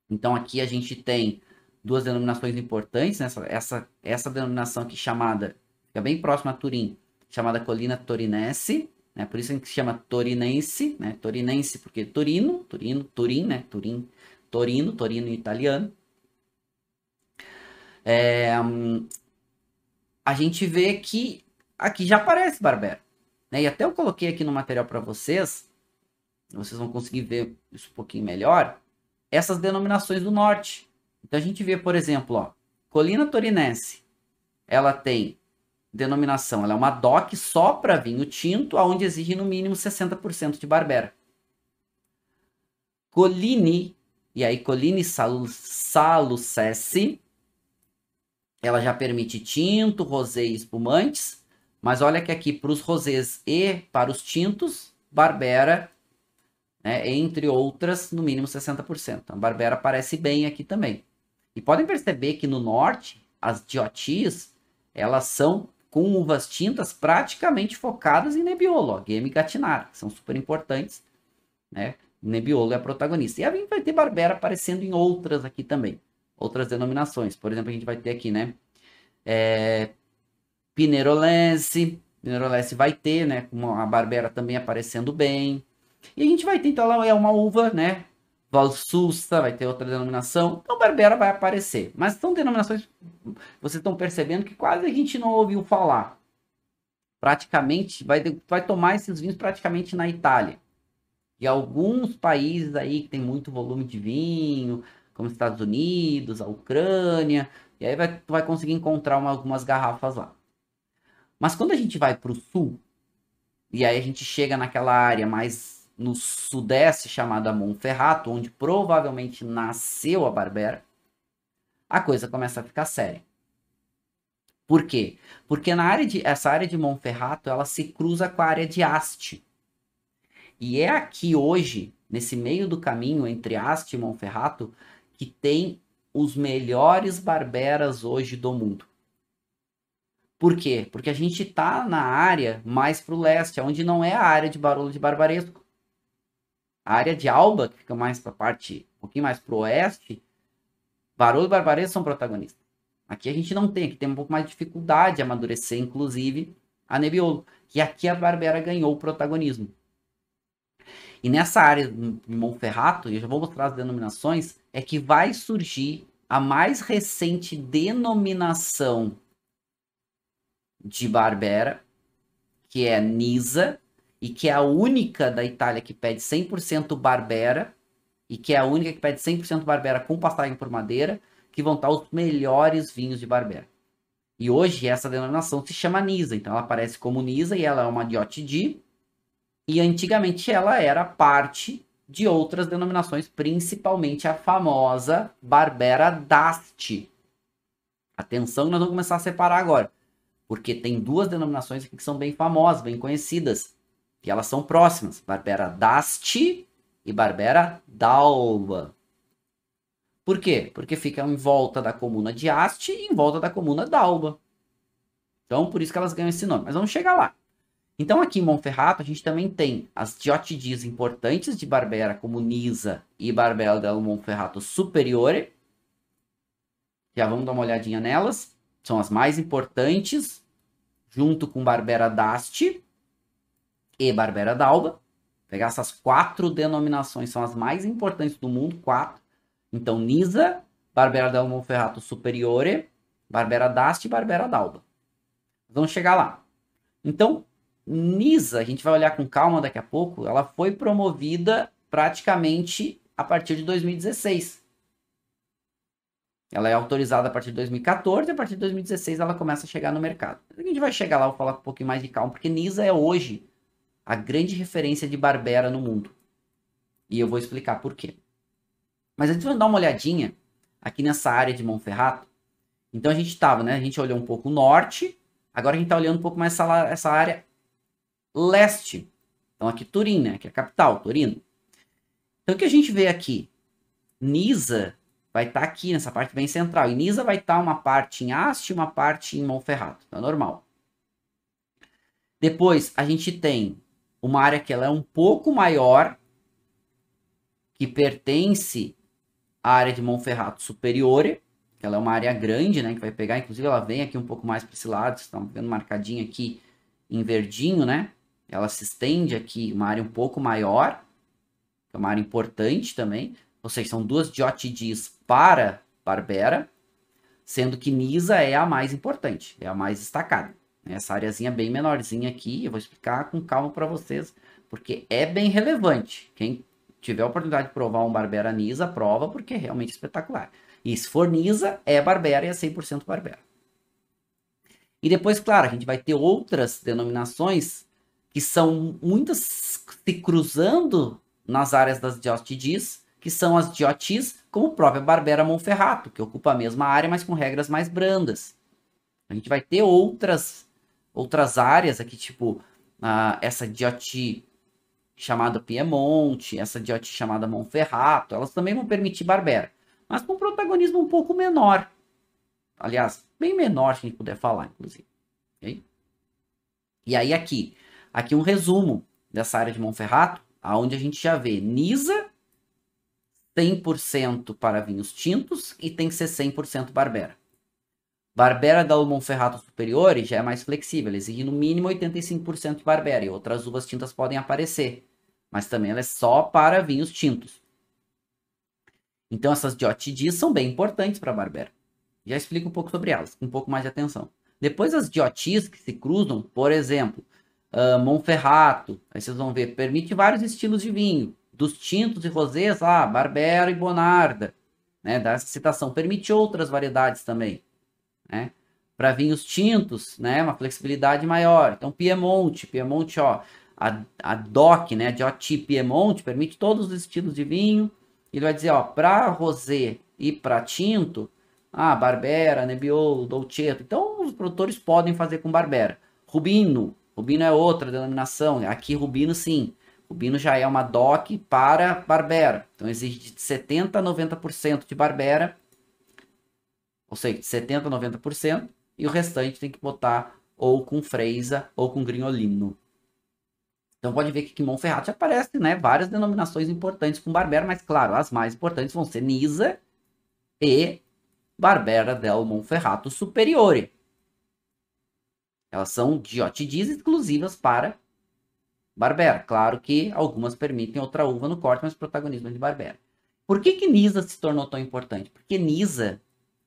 Então aqui a gente tem duas denominações importantes, né? essa, essa, essa denominação aqui chamada, fica bem próxima a Turim, chamada Colina Torinense, né? Por isso que se chama Torinense, né? Torinense porque Torino, Torino, Turim, né? Turim, Torino, Torino em italiano. É, hum, a gente vê que aqui já aparece Barbera, né? E até eu coloquei aqui no material para vocês, vocês vão conseguir ver isso um pouquinho melhor, essas denominações do norte. Então a gente vê, por exemplo, ó, Colina Torinense, ela tem denominação. Ela é uma DOC só para vinho tinto, aonde exige no mínimo 60% de Barbera. Colline, e aí Colline Salucesse, ela já permite tinto, rosé e espumantes, mas olha que aqui para os rosés e para os tintos, Barbera, né, entre outras, no mínimo 60%. Então, Barbera aparece bem aqui também. E podem perceber que no norte, as diotis, elas são com uvas tintas praticamente focadas em Nebbiolo, ó, Game Gatinara, que são super importantes, né? Nebbiolo é a protagonista. E a gente vai ter Barbera aparecendo em outras aqui também, outras denominações. Por exemplo, a gente vai ter aqui, né? É... Pinerolense, Pinerolense vai ter, né? Uma, a Barbera também aparecendo bem. E a gente vai ter, então, ela é uma uva, né? Valsusta, vai ter outra denominação. Então, Barbera vai aparecer. Mas são denominações, vocês estão percebendo que quase a gente não ouviu falar. Praticamente, vai, vai tomar esses vinhos praticamente na Itália. E alguns países aí que tem muito volume de vinho, como Estados Unidos, a Ucrânia, e aí vai, vai conseguir encontrar uma, algumas garrafas lá. Mas quando a gente vai para o sul, e aí a gente chega naquela área mais no sudeste chamada Monferrato, onde provavelmente nasceu a Barbera, a coisa começa a ficar séria. Por quê? Porque na área de, essa área de Monferrato ela se cruza com a área de Haste. E é aqui hoje, nesse meio do caminho entre Haste e Monferrato, que tem os melhores barberas hoje do mundo. Por quê? Porque a gente está na área mais para o leste, onde não é a área de barulho de barbaresco. A área de Alba, que fica mais para a parte, um pouquinho mais para o oeste, Barolo e Barbaresco são protagonistas. Aqui a gente não tem, aqui tem um pouco mais de dificuldade de amadurecer, inclusive, a Nebbiolo. E aqui a Barbera ganhou o protagonismo. E nessa área de Monferrato, e eu já vou mostrar as denominações, é que vai surgir a mais recente denominação de Barbera, que é Nisa, e que é a única da Itália que pede 100% Barbera, e que é a única que pede 100% Barbera com passagem por madeira, que vão estar os melhores vinhos de Barbera. E hoje essa denominação se chama Nisa, então ela aparece como Nisa e ela é uma DOTD, e antigamente ela era parte de outras denominações, principalmente a famosa Barbera d'Asti. Atenção, nós vamos começar a separar agora, porque tem duas denominações aqui que são bem famosas, bem conhecidas, que elas são próximas, Barbera d'Asti e Barbera d'Alba. Por quê? Porque fica em volta da comuna de Asti e em volta da comuna d'Alba. Então, por isso que elas ganham esse nome. Mas vamos chegar lá. Então, aqui em Monferrato, a gente também tem as diotidias importantes de Barbera como Nisa e Barbera del Monferrato Superiore. Já vamos dar uma olhadinha nelas. São as mais importantes, junto com Barbera d'Asti e Barbera d'Alba. Pegar essas quatro denominações, são as mais importantes do mundo, quatro. Então, Nisa, Barbera d'Alba, Monferrato Superiore, Barbera d'Asti e Barbera d'Alba. Vamos chegar lá. Então, Nisa, a gente vai olhar com calma daqui a pouco, ela foi promovida praticamente a partir de 2016. Ela é autorizada a partir de 2014, a partir de 2016 ela começa a chegar no mercado. A gente vai chegar lá, vou falar com um pouquinho mais de calma, porque Nisa é hoje a grande referência de Barbera no mundo. E eu vou explicar por quê. Mas antes de dar uma olhadinha aqui nessa área de Monferrato, então a gente estava, né? A gente olhou um pouco o norte, agora a gente está olhando um pouco mais essa, essa área leste. Então aqui Turim, né? Aqui é a capital, Turino. Então o que a gente vê aqui? Nisa vai estar tá aqui nessa parte bem central. E Nisa vai estar tá uma parte em Aste e uma parte em Monferrato. Tá é normal. Depois a gente tem uma área que ela é um pouco maior, que pertence à área de Monferrato Superiore, que ela é uma área grande, né, que vai pegar, inclusive ela vem aqui um pouco mais para esse lado, vocês estão vendo marcadinha aqui em verdinho, né, ela se estende aqui, uma área um pouco maior, que é uma área importante também, ou seja, são duas diotidias para Barbera, sendo que Nisa é a mais importante, é a mais destacada. Essa áreazinha bem menorzinha aqui, eu vou explicar com calma para vocês, porque é bem relevante. Quem tiver a oportunidade de provar um Barbera Nisa, prova, porque é realmente espetacular. E se for Nisa, é Barbera e é 100% Barbera. E depois, claro, a gente vai ter outras denominações que são muitas se cruzando nas áreas das diotidis, que são as diotis, como a própria Barbera Monferrato, que ocupa a mesma área, mas com regras mais brandas. A gente vai ter outras outras áreas aqui, tipo essa dioti chamada Piemonte, essa dioti chamada Monferrato, elas também vão permitir Barbera, mas com um protagonismo um pouco menor. Aliás, bem menor, se a gente puder falar, inclusive. Okay? E aí aqui, aqui um resumo dessa área de Monferrato, aonde a gente já vê Nisa 100% para vinhos tintos e tem que ser 100% Barbera. Barbera da Monferrato Superiore já é mais flexível, exige no mínimo 85% de Barbera e outras uvas tintas podem aparecer, mas também ela é só para vinhos tintos. Então essas DOTD são bem importantes para Barbera. Já explico um pouco sobre elas, com um pouco mais de atenção. Depois as DOTs que se cruzam, por exemplo, uh, ah, Monferrato, aí vocês vão ver, permite vários estilos de vinho, dos tintos e rosés, ah, Barbera e Bonarda, né, da citação, permite outras variedades também né? Para vinhos tintos, né? Uma flexibilidade maior. Então, Piemonte, Piemonte, ó, a, a DOC, né? DOT Piemonte permite todos os estilos de vinho. Ele vai dizer, ó, para rosé e para tinto, ah, Barbera, Nebbiolo, Dolcetto. Então, os produtores podem fazer com Barbera. Rubino, Rubino é outra denominação. Aqui, Rubino, sim. Rubino já é uma DOC para Barbera. Então, exige de 70% a 90% de Barbera ou seja, 70%, 90%, e o restante tem que botar ou com Freisa ou com Grignolino. Então pode ver que, kimon Monferrati aparece, né? Várias denominações importantes com Barbera, mas claro, as mais importantes vão ser Nisa e Barbera del Monferrato Superiore. Elas são diotidis exclusivas para Barbera. Claro que algumas permitem outra uva no corte, mas protagonismo é de Barbera. Por que, que Nisa se tornou tão importante? Porque Nisa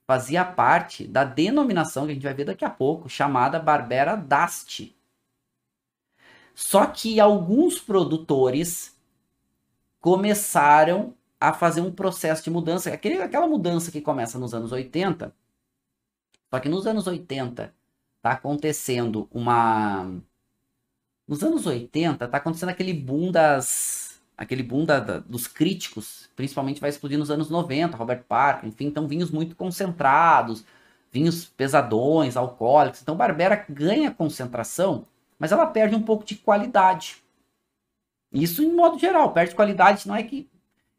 fazia parte da denominação que a gente vai ver daqui a pouco, chamada Barbera d'Asti. Só que alguns produtores começaram a fazer um processo de mudança, aquele, aquela mudança que começa nos anos 80. Só que nos anos 80 está acontecendo uma. Nos anos 80 está acontecendo aquele boom das aquele boom da, da, dos críticos, principalmente vai explodir nos anos 90, Robert Parker, enfim, então vinhos muito concentrados, vinhos pesadões, alcoólicos. Então Barbera ganha concentração, mas ela perde um pouco de qualidade. Isso em modo geral, perde qualidade, não é que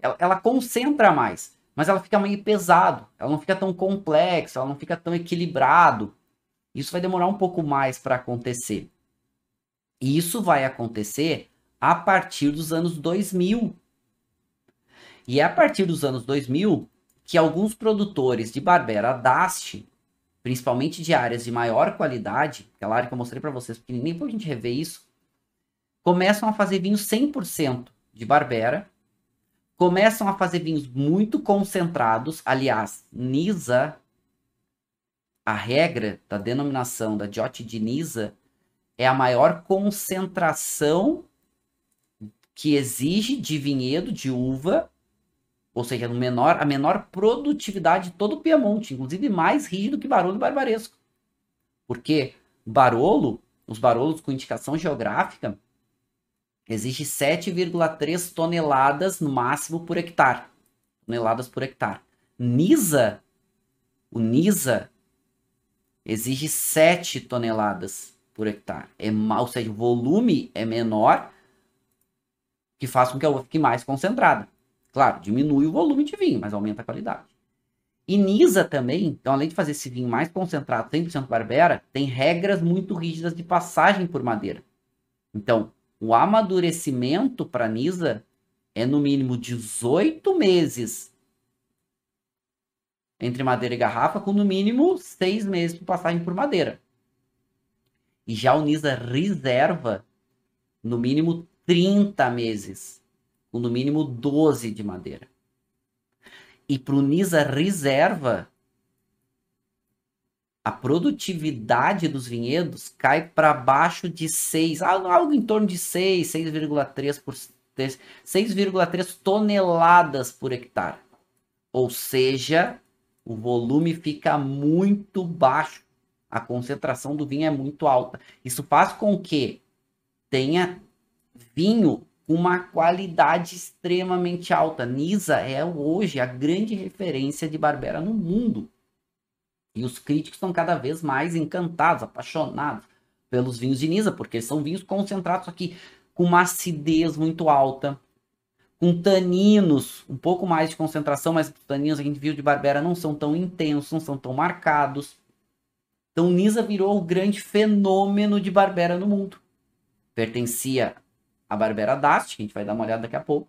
ela, ela concentra mais, mas ela fica meio pesado, ela não fica tão complexa, ela não fica tão equilibrado. Isso vai demorar um pouco mais para acontecer. E isso vai acontecer a partir dos anos 2000. E é a partir dos anos 2000 que alguns produtores de Barbera Dast, principalmente de áreas de maior qualidade, aquela é área que eu mostrei para vocês, porque nem por a gente rever isso, começam a fazer vinhos 100% de Barbera, começam a fazer vinhos muito concentrados, aliás, Nisa, a regra da denominação da Diote de Nisa é a maior concentração que exige de vinhedo, de uva, ou seja, no menor, a menor produtividade de todo o Piemonte, inclusive mais rígido que Barolo e Barbaresco. Porque Barolo, os barolos com indicação geográfica, exige 7,3 toneladas no máximo por hectare. Toneladas por hectare. Nisa, o Nisa, exige 7 toneladas por hectare. É, ou seja, o volume é menor que faz com que a uva fique mais concentrada. Claro, diminui o volume de vinho, mas aumenta a qualidade. E Nisa também, então além de fazer esse vinho mais concentrado, 100% barbera, tem regras muito rígidas de passagem por madeira. Então, o amadurecimento para Nisa é no mínimo 18 meses entre madeira e garrafa, com no mínimo 6 meses de passagem por madeira. E já o Nisa reserva no mínimo 30 meses, com no mínimo 12 de madeira. E para o NISA reserva, a produtividade dos vinhedos cai para baixo de 6, algo em torno de 6, 6,3 6,3 toneladas por hectare. Ou seja, o volume fica muito baixo. A concentração do vinho é muito alta. Isso faz com que tenha vinho com uma qualidade extremamente alta. Nisa é hoje a grande referência de Barbera no mundo. E os críticos estão cada vez mais encantados, apaixonados pelos vinhos de Nisa, porque são vinhos concentrados aqui com uma acidez muito alta, com taninos, um pouco mais de concentração, mas os taninos que a gente viu de Barbera não são tão intensos, não são tão marcados. Então Nisa virou o grande fenômeno de Barbera no mundo. Pertencia a Barbera Dast, que a gente vai dar uma olhada daqui a pouco.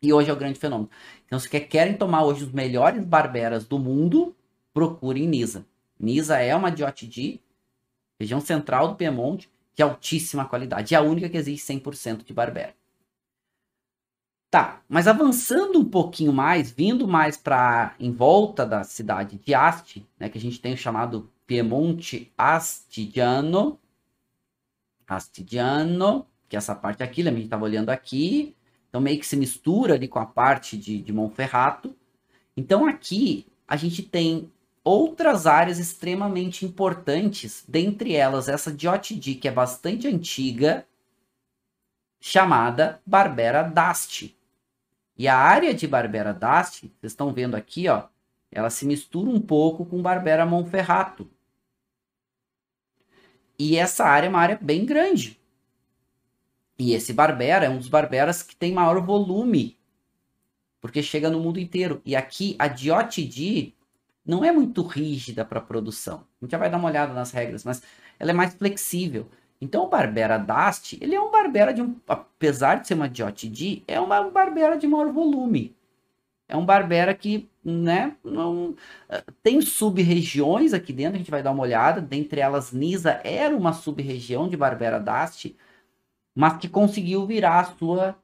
E hoje é o grande fenômeno. Então, se querem tomar hoje os melhores barberas do mundo, procurem Nisa. Nisa é uma de região central do Piemonte, de é altíssima qualidade. É a única que exige 100% de barbera. Tá, mas avançando um pouquinho mais, vindo mais para em volta da cidade de Asti, né, que a gente tem o chamado Piemonte Astigiano, Astigiano, que essa parte aqui, a gente estava olhando aqui, então meio que se mistura ali com a parte de, de Monferrato. Então aqui a gente tem outras áreas extremamente importantes, dentre elas essa de Otidi, que é bastante antiga, chamada Barbera d'Asti. E a área de Barbera d'Asti, vocês estão vendo aqui, ó, ela se mistura um pouco com Barbera Monferrato. E essa área é uma área bem grande. E esse Barbera é um dos Barberas que tem maior volume, porque chega no mundo inteiro. E aqui a DOTD não é muito rígida para produção. A gente já vai dar uma olhada nas regras, mas ela é mais flexível. Então o Barbera Dast, ele é um Barbera de um, apesar de ser uma DOTD, é uma Barbera de maior volume. É um Barbera que, né, não, tem sub-regiões aqui dentro, a gente vai dar uma olhada, dentre elas Nisa era uma sub-região de Barbera Dast, mas que conseguiu virar a sua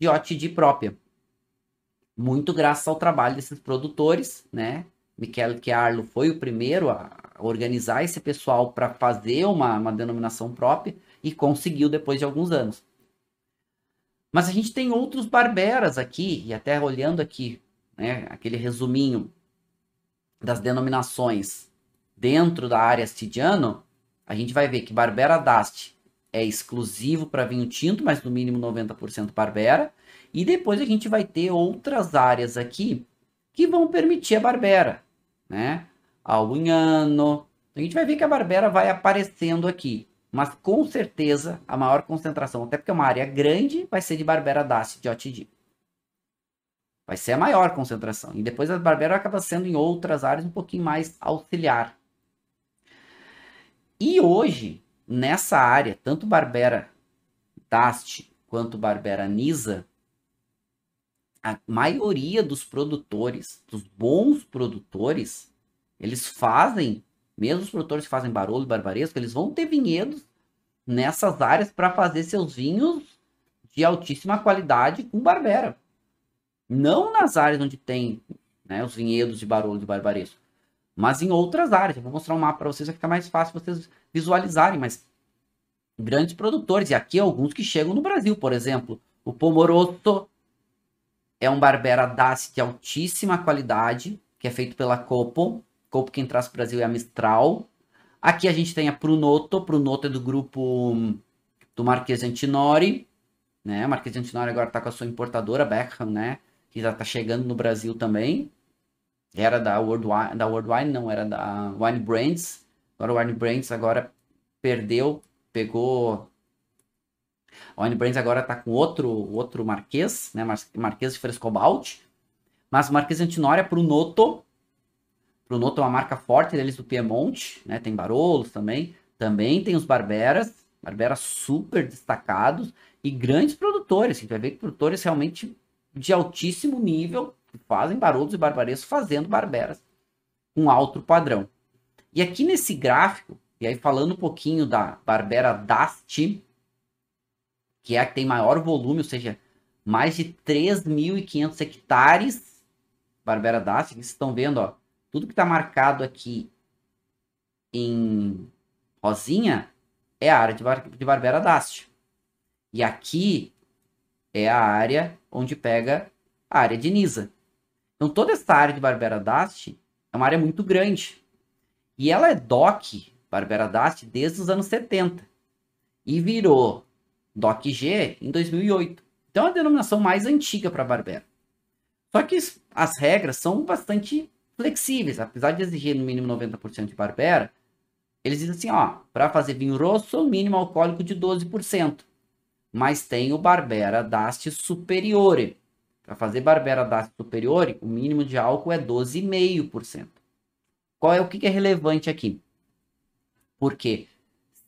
de própria. Muito graças ao trabalho desses produtores, né? Michele Chiarlo foi o primeiro a organizar esse pessoal para fazer uma, uma denominação própria e conseguiu depois de alguns anos. Mas a gente tem outros barberas aqui, e até olhando aqui, né, aquele resuminho das denominações dentro da área Astidiano, a gente vai ver que Barbera d'Asti é exclusivo para vinho tinto, mas no mínimo 90% Barbera. E depois a gente vai ter outras áreas aqui que vão permitir a Barbera, né? Ao então, A gente vai ver que a Barbera vai aparecendo aqui. Mas com certeza a maior concentração, até porque é uma área grande, vai ser de Barbera Daci de OTD. Vai ser a maior concentração. E depois a Barbera acaba sendo em outras áreas um pouquinho mais auxiliar. E hoje, nessa área, tanto Barbera Dast quanto Barbera Nisa, a maioria dos produtores, dos bons produtores, eles fazem, mesmo os produtores que fazem barulho barbaresco, eles vão ter vinhedos nessas áreas para fazer seus vinhos de altíssima qualidade com Barbera. Não nas áreas onde tem né, os vinhedos de barulho de barbaresco mas em outras áreas. Eu vou mostrar um mapa para vocês, vai ficar mais fácil vocês visualizarem, mas grandes produtores, e aqui alguns que chegam no Brasil, por exemplo, o Pomoroto é um Barbera Dace de altíssima qualidade, que é feito pela Copo. Copo quem traz para o Brasil é a Mistral. Aqui a gente tem a Prunoto, Prunoto é do grupo do Marquês Antinori, né? Marquês Antinori agora está com a sua importadora Beckham, né? Que já está chegando no Brasil também. Era da World Wine, da World Wine não, era da Wine Brands. Agora o Wine Brands agora perdeu, pegou... A Wine Brands agora tá com outro, outro Marquês, né? Marquês de Frescobalt. Mas o Marquês é Antinória pro Noto. Pro Noto é uma marca forte deles do Piemonte, né? Tem Barolos também. Também tem os Barberas. Barberas super destacados e grandes produtores. Assim, tu vai ver que produtores realmente de altíssimo nível que fazem barulhos e barbarias fazendo barberas com um alto padrão. E aqui nesse gráfico, e aí falando um pouquinho da Barbera Dust, que é a que tem maior volume, ou seja, mais de 3.500 hectares, Barbera Dust, que vocês estão vendo, ó, tudo que está marcado aqui em rosinha é a área de, bar de Barbera Dust. E aqui é a área onde pega a área de Nisa. Então toda essa área de Barbera Dast é uma área muito grande. E ela é DOC, Barbera Dast, desde os anos 70. E virou DOC-G em 2008. Então é a denominação mais antiga para Barbera. Só que as regras são bastante flexíveis. Apesar de exigir no mínimo 90% de Barbera, eles dizem assim, ó, para fazer vinho rosso, mínimo alcoólico de 12%. Mas tem o Barbera Dast Superiore, para fazer Barbera da Superiore, o mínimo de álcool é 12,5%. Qual é o que é relevante aqui? Porque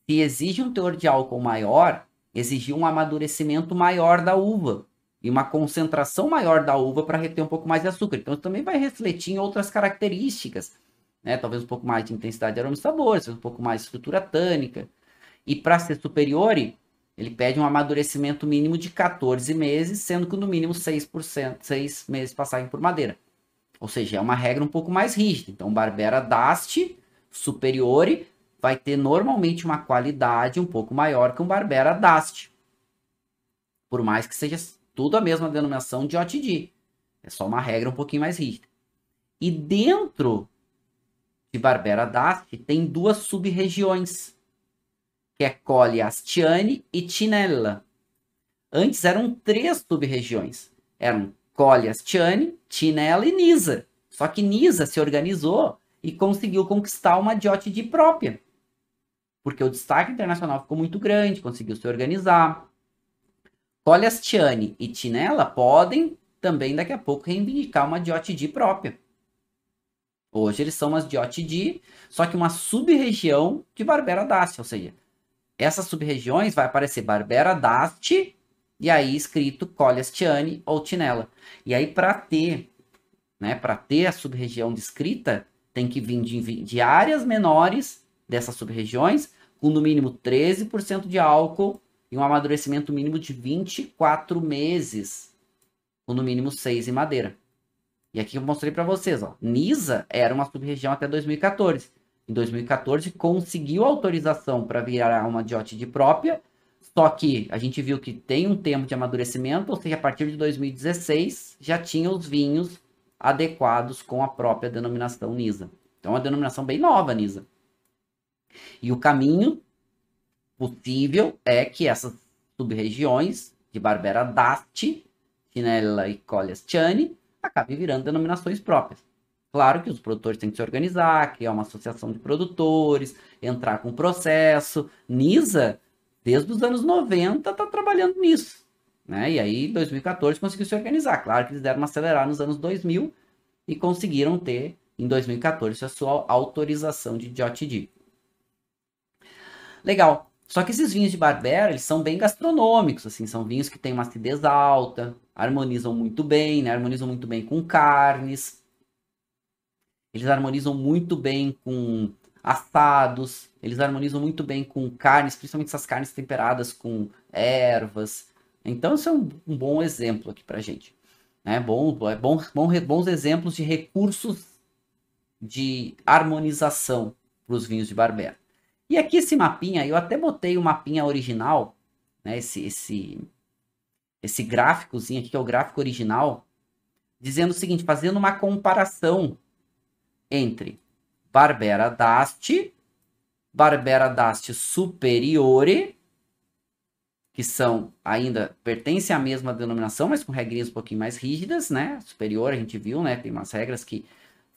se exige um teor de álcool maior, exigir um amadurecimento maior da uva e uma concentração maior da uva para reter um pouco mais de açúcar. Então, isso também vai refletir em outras características, né? Talvez um pouco mais de intensidade de aroma e sabor, um pouco mais de estrutura tânica. E para ser superior, ele pede um amadurecimento mínimo de 14 meses, sendo que no mínimo 6%, 6 meses passarem por madeira. Ou seja, é uma regra um pouco mais rígida. Então, Barbera Dasti Superiore vai ter normalmente uma qualidade um pouco maior que um Barbera Dasti. Por mais que seja tudo a mesma denominação de OTD. É só uma regra um pouquinho mais rígida. E dentro de Barbera Dasti tem duas sub-regiões que é Colle-Astiane e Tinella. Antes eram três sub-regiões. Eram Colle-Astiane, Tinella e Nisa. Só que Nisa se organizou e conseguiu conquistar uma diótide própria. Porque o destaque internacional ficou muito grande, conseguiu se organizar. Colle-Astiane e Tinella podem também daqui a pouco reivindicar uma diótide própria. Hoje eles são umas diótide, só que uma sub-região de Barbera Dácia, ou seja, essas sub-regiões vai aparecer Barbera d'Asti e aí escrito Colestiane ou Tinela. E aí para ter, né, para ter a sub-região descrita, tem que vir de, de áreas menores dessas sub-regiões com no mínimo 13% de álcool e um amadurecimento mínimo de 24 meses, com no mínimo 6 em madeira. E aqui eu mostrei para vocês, ó. Nisa era uma sub-região até 2014 em 2014, conseguiu autorização para virar uma de própria, só que a gente viu que tem um tempo de amadurecimento, ou seja, a partir de 2016 já tinha os vinhos adequados com a própria denominação NISA. Então, é uma denominação bem nova, NISA. E o caminho possível é que essas sub-regiões de Barbera d'Asti, Chinella e Colestiani acabem virando denominações próprias. Claro que os produtores têm que se organizar, criar uma associação de produtores, entrar com processo. NISA, desde os anos 90, está trabalhando nisso. Né? E aí, em 2014, conseguiu se organizar. Claro que eles deram uma acelerada nos anos 2000 e conseguiram ter, em 2014, a sua autorização de JTD. Legal. Só que esses vinhos de Barbera, eles são bem gastronômicos, assim, são vinhos que têm uma acidez alta, harmonizam muito bem, né? harmonizam muito bem com carnes, eles harmonizam muito bem com assados, eles harmonizam muito bem com carnes, principalmente essas carnes temperadas com ervas. Então, isso é um, um bom exemplo aqui a gente. né? bom, é bom, bom, bons exemplos de recursos de harmonização para os vinhos de Barbera. E aqui esse mapinha, eu até botei o mapinha original, né, esse, esse, esse gráficozinho aqui, que é o gráfico original, dizendo o seguinte, fazendo uma comparação entre Barbera d'Asti, Barbera d'Asti Superiore, que são ainda pertencem à mesma denominação, mas com regrinhas um pouquinho mais rígidas, né? Superior, a gente viu, né? Tem umas regras que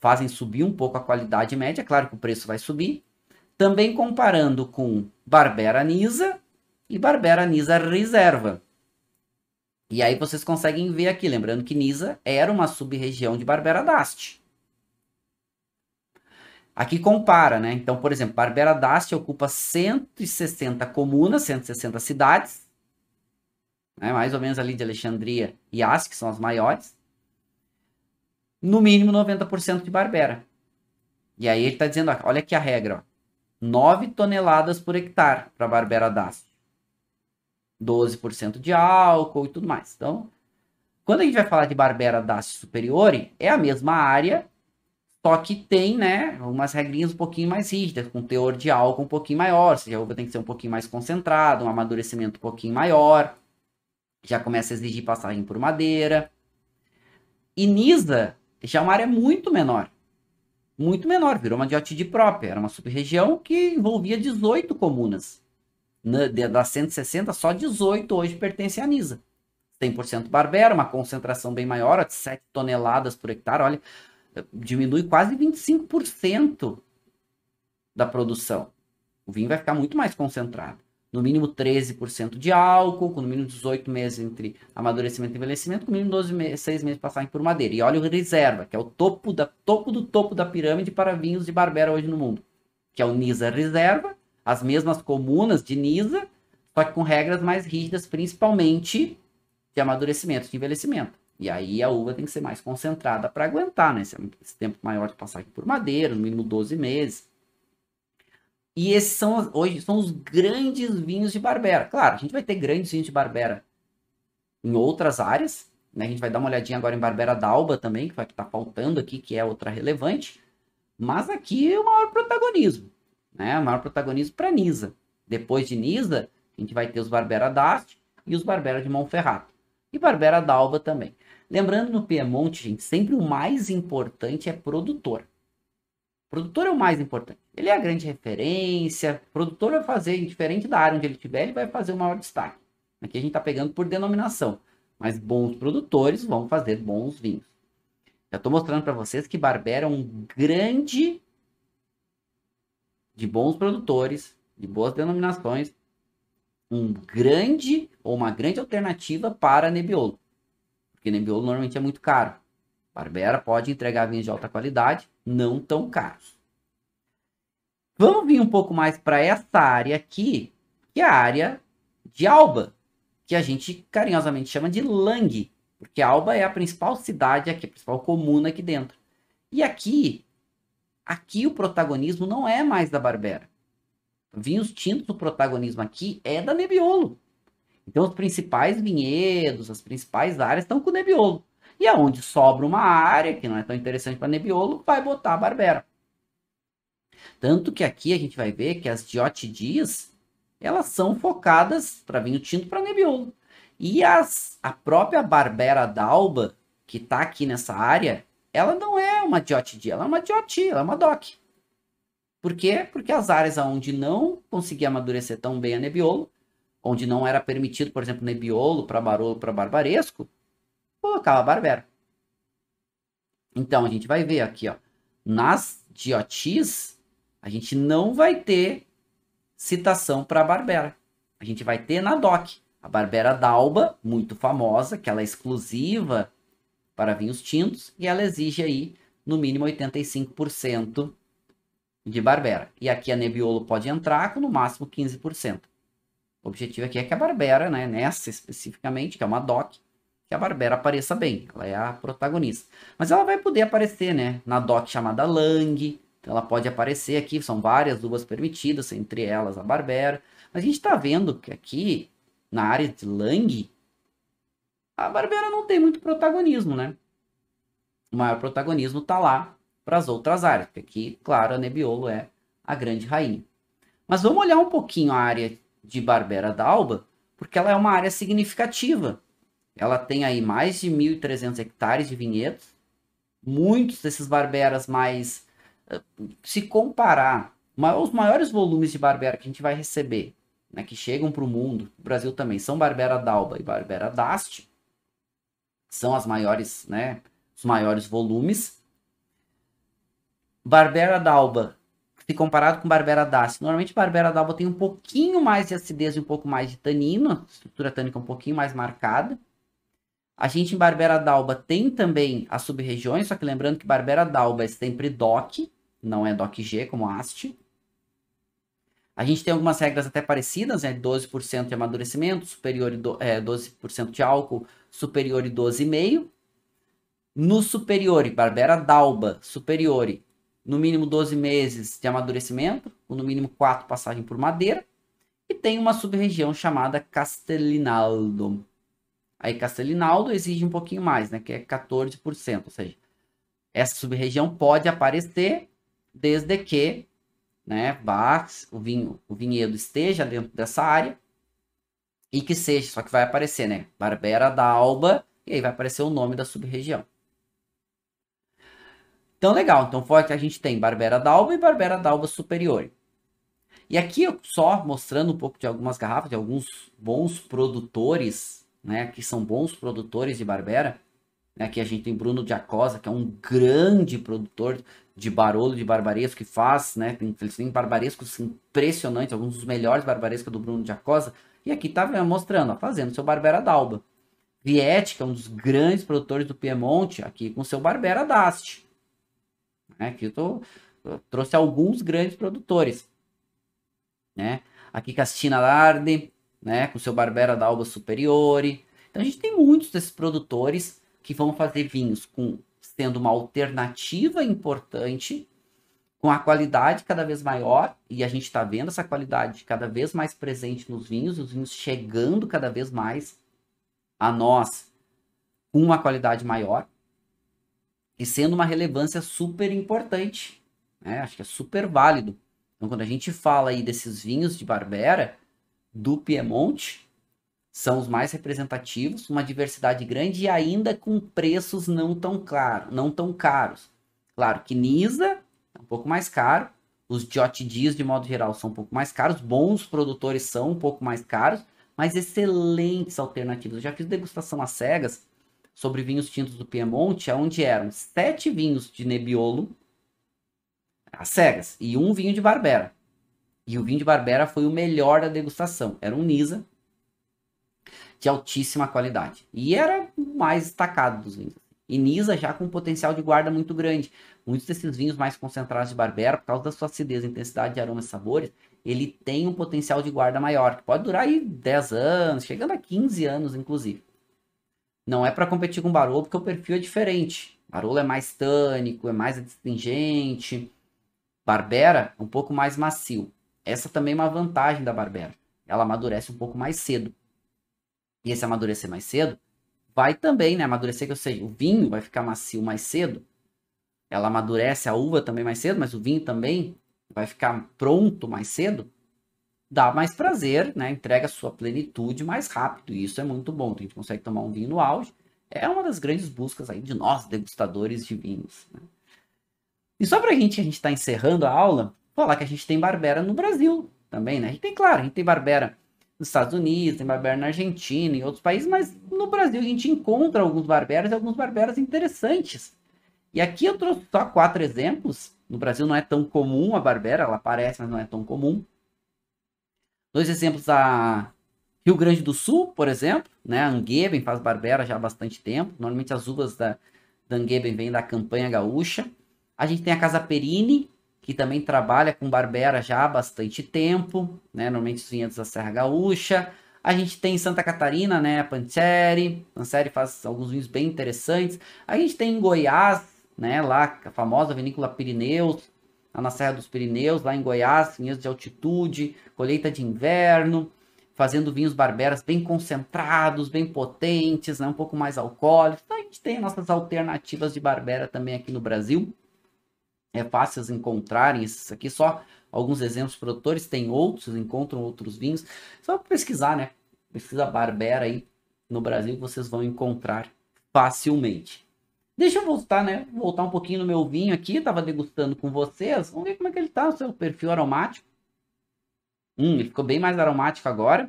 fazem subir um pouco a qualidade média, claro que o preço vai subir. Também comparando com Barbera Nisa e Barbera Nisa Reserva. E aí vocês conseguem ver aqui, lembrando que Nisa era uma sub-região de Barbera d'Asti. Aqui compara, né? Então, por exemplo, Barbera d'Asti ocupa 160 comunas, 160 cidades, né? mais ou menos ali de Alexandria e As, que são as maiores. No mínimo 90% de Barbera. E aí ele está dizendo, olha aqui a regra, ó. 9 toneladas por hectare para Barbera d'Asti. 12% de álcool e tudo mais. Então, quando a gente vai falar de Barbera d'Asti superiore, é a mesma área só que tem, né, umas regrinhas um pouquinho mais rígidas, com teor de álcool um pouquinho maior, ou seja, a uva tem que ser um pouquinho mais concentrada, um amadurecimento um pouquinho maior, já começa a exigir passagem por madeira. E Nisa já é uma área muito menor, muito menor, virou uma diotide própria, era uma sub-região que envolvia 18 comunas. Na, das 160, só 18 hoje pertencem à Nisa. 100% Barbera, uma concentração bem maior, de 7 toneladas por hectare, olha, diminui quase 25% da produção. O vinho vai ficar muito mais concentrado. No mínimo 13% de álcool, com no mínimo 18 meses entre amadurecimento e envelhecimento, com no mínimo 12 meses, 6 meses passagem por madeira. E óleo reserva, que é o topo, da, topo do topo da pirâmide para vinhos de Barbera hoje no mundo. Que é o Nisa Reserva, as mesmas comunas de Nisa, só que com regras mais rígidas, principalmente de amadurecimento, de envelhecimento. E aí a uva tem que ser mais concentrada para aguentar, né? Esse, esse tempo maior de passagem por madeira, no mínimo 12 meses. E esses são hoje são os grandes vinhos de Barbera. Claro, a gente vai ter grandes vinhos de Barbera em outras áreas, né? A gente vai dar uma olhadinha agora em Barbera d'Alba também, que vai estar tá faltando aqui, que é outra relevante. Mas aqui é o maior protagonismo, né? O maior protagonismo para Nisa. Depois de Nisa, a gente vai ter os Barbera d'Asti e os Barbera de Monferrato. E Barbera d'Alba também. Lembrando no Piemonte, gente, sempre o mais importante é produtor. O produtor é o mais importante. Ele é a grande referência. O produtor vai fazer, indiferente da área onde ele estiver, ele vai fazer o maior destaque. Aqui a gente está pegando por denominação. Mas bons produtores vão fazer bons vinhos. Já estou mostrando para vocês que Barbera é um grande de bons produtores, de boas denominações, um grande ou uma grande alternativa para Nebbiolo. Porque normalmente é muito caro. Barbera pode entregar vinhos de alta qualidade, não tão caros. Vamos vir um pouco mais para essa área aqui, que é a área de Alba, que a gente carinhosamente chama de Lang, porque Alba é a principal cidade aqui, a principal comuna aqui dentro. E aqui, aqui o protagonismo não é mais da Barbera. Vinhos tintos, o protagonismo aqui é da Nebbiolo. Então, os principais vinhedos, as principais áreas estão com nebiolo. E aonde sobra uma área que não é tão interessante para nebiolo, vai botar a barbera. Tanto que aqui a gente vai ver que as diotidias, elas são focadas para vinho tinto para nebiolo. E as, a própria barbera d'alba, que está aqui nessa área, ela não é uma diotidia, ela é uma diotia, ela é uma DOC. Por quê? Porque as áreas onde não conseguia amadurecer tão bem a nebiolo, onde não era permitido, por exemplo, Nebiolo para Barolo para Barbaresco, colocava Barbero. Então a gente vai ver aqui, ó, nas diotis, a gente não vai ter citação para Barbera. A gente vai ter na DOC. A Barbera d'Alba, muito famosa, que ela é exclusiva para vinhos tintos e ela exige aí no mínimo 85% de Barbera. E aqui a Nebbiolo pode entrar com no máximo 15%. O objetivo aqui é que a Barbera, né, nessa especificamente, que é uma doc, que a Barbera apareça bem. Ela é a protagonista. Mas ela vai poder aparecer, né, na doc chamada Lang. Então ela pode aparecer aqui, são várias luvas permitidas, entre elas a Barbera. Mas a gente está vendo que aqui, na área de Lang, a Barbera não tem muito protagonismo, né? O maior protagonismo está lá para as outras áreas, porque aqui, claro, a Nebbiolo é a grande rainha. Mas vamos olhar um pouquinho a área de Barbera d'Alba, porque ela é uma área significativa. Ela tem aí mais de 1.300 hectares de vinhedos. Muitos desses barberas mais... Eh, se comparar, os maiores volumes de barbera que a gente vai receber, né, que chegam para o mundo, o Brasil também, são Barbera d'Alba e Barbera d'Asti, são as maiores, né, os maiores volumes. Barbera d'Alba se comparado com Barbera d'Assi. Normalmente Barbera d'Alba tem um pouquinho mais de acidez e um pouco mais de tanino, a estrutura tânica um pouquinho mais marcada. A gente em Barbera d'Alba tem também as sub-regiões, só que lembrando que Barbera d'Alba é sempre DOC, não é DOC-G como haste. A gente tem algumas regras até parecidas, né? 12% de amadurecimento, superior do, é, 12% de álcool, superior e 12,5%. No superior, Barbera d'Alba, superior no mínimo 12 meses de amadurecimento, com no mínimo 4 passagens por madeira, e tem uma sub-região chamada Castelinaldo. Aí Castelinaldo exige um pouquinho mais, né, que é 14%, ou seja, essa sub-região pode aparecer desde que né, o, vinho, o vinhedo esteja dentro dessa área e que seja, só que vai aparecer, né, Barbera da Alba, e aí vai aparecer o nome da sub-região. Então, legal. Então, foi que a gente tem Barbera d'Alba e Barbera d'Alba Superior. E aqui, só mostrando um pouco de algumas garrafas, de alguns bons produtores, né? Que são bons produtores de Barbera. Aqui né, a gente tem Bruno Giacosa, que é um grande produtor de barolo, de barbaresco, que faz, né? Tem, tem barbarescos impressionantes, alguns dos melhores barbarescos do Bruno Giacosa. E aqui tá mostrando, ó, fazendo seu Barbera d'Alba. Vietti, que é um dos grandes produtores do Piemonte, aqui com seu Barbera d'Asti. Né? eu trouxe alguns grandes produtores. Né? Aqui Castina Larde, né? com seu Barbera da Alba Superiore. Então a gente tem muitos desses produtores que vão fazer vinhos com sendo uma alternativa importante, com a qualidade cada vez maior, e a gente está vendo essa qualidade cada vez mais presente nos vinhos, os vinhos chegando cada vez mais a nós com uma qualidade maior e sendo uma relevância super importante. Né? Acho que é super válido. Então, quando a gente fala aí desses vinhos de Barbera, do Piemonte, são os mais representativos, uma diversidade grande e ainda com preços não tão, claros, não tão caros. Claro que Nisa é um pouco mais caro, os Jot Dias, de modo geral, são um pouco mais caros, bons produtores são um pouco mais caros, mas excelentes alternativas. Eu já fiz degustação às cegas sobre vinhos tintos do Piemonte, onde eram sete vinhos de Nebbiolo, às cegas, e um vinho de Barbera. E o vinho de Barbera foi o melhor da degustação. Era um Nisa de altíssima qualidade. E era o mais destacado dos vinhos. E Nisa já com um potencial de guarda muito grande. Muitos desses vinhos mais concentrados de Barbera, por causa da sua acidez, intensidade de aromas e sabores, ele tem um potencial de guarda maior, que pode durar aí 10 anos, chegando a 15 anos, inclusive. Não é para competir com Barolo, porque o perfil é diferente. Barolo é mais tânico, é mais astringente. Barbera, um pouco mais macio. Essa também é uma vantagem da Barbera. Ela amadurece um pouco mais cedo. E esse amadurecer mais cedo vai também, né? Amadurecer, que ou seja, o vinho vai ficar macio mais cedo. Ela amadurece a uva também mais cedo, mas o vinho também vai ficar pronto mais cedo dá mais prazer, né? Entrega a sua plenitude mais rápido. E isso é muito bom. Então, a gente consegue tomar um vinho no auge. É uma das grandes buscas aí de nós, degustadores de vinhos. Né? E só pra gente, a gente tá encerrando a aula, falar que a gente tem Barbera no Brasil também, né? A gente tem, claro, a gente tem Barbera nos Estados Unidos, tem Barbera na Argentina, em outros países, mas no Brasil a gente encontra alguns Barberas e alguns Barberas interessantes. E aqui eu trouxe só quatro exemplos. No Brasil não é tão comum a Barbera, ela aparece, mas não é tão comum. Dois exemplos a Rio Grande do Sul, por exemplo, né? A faz barbera já há bastante tempo. Normalmente as uvas da, da vêm da campanha gaúcha. A gente tem a Casa Perini, que também trabalha com barbera já há bastante tempo, né? Normalmente os vinhedos da Serra Gaúcha. A gente tem Santa Catarina, né? Pancheri. Pancheri faz alguns vinhos bem interessantes. A gente tem em Goiás, né? Lá a famosa vinícola Pirineus lá na Serra dos Pirineus, lá em Goiás, vinhos de altitude, colheita de inverno, fazendo vinhos barberas bem concentrados, bem potentes, né, um pouco mais alcoólicos. Então, a gente tem nossas alternativas de barbera também aqui no Brasil. É fácil encontrarem esses aqui, só alguns exemplos produtores, tem outros, encontram outros vinhos. Só pesquisar, né? Pesquisa barbera aí no Brasil, vocês vão encontrar facilmente. Deixa eu voltar, né? Voltar um pouquinho no meu vinho aqui, tava degustando com vocês. Vamos ver como é que ele tá, o seu perfil aromático. Hum, ele ficou bem mais aromático agora.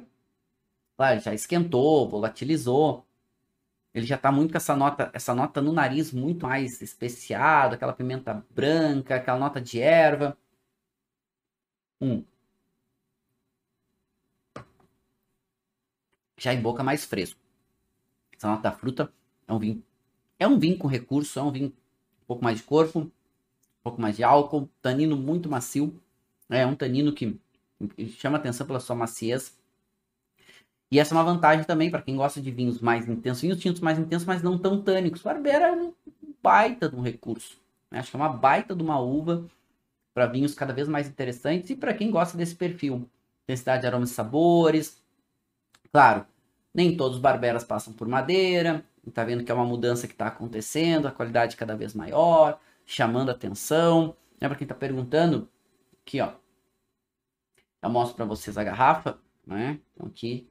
Claro, ah, já esquentou, volatilizou. Ele já tá muito com essa nota, essa nota no nariz muito mais especiada, aquela pimenta branca, aquela nota de erva. Hum. Já em boca mais fresco. Essa nota da fruta é um vinho é um vinho com recurso, é um vinho um pouco mais de corpo, um pouco mais de álcool, tanino muito macio. Né? É um tanino que chama atenção pela sua maciez. E essa é uma vantagem também para quem gosta de vinhos mais intensos, vinhos tintos mais intensos, mas não tão tânicos. O é um baita de um recurso. Né? Acho que é uma baita de uma uva para vinhos cada vez mais interessantes e para quem gosta desse perfil. Intensidade de aromas e sabores. Claro, nem todos os barberas passam por madeira, está vendo que é uma mudança que está acontecendo, a qualidade cada vez maior, chamando atenção. Né? Para quem está perguntando, aqui ó, eu mostro para vocês a garrafa, né? Então aqui,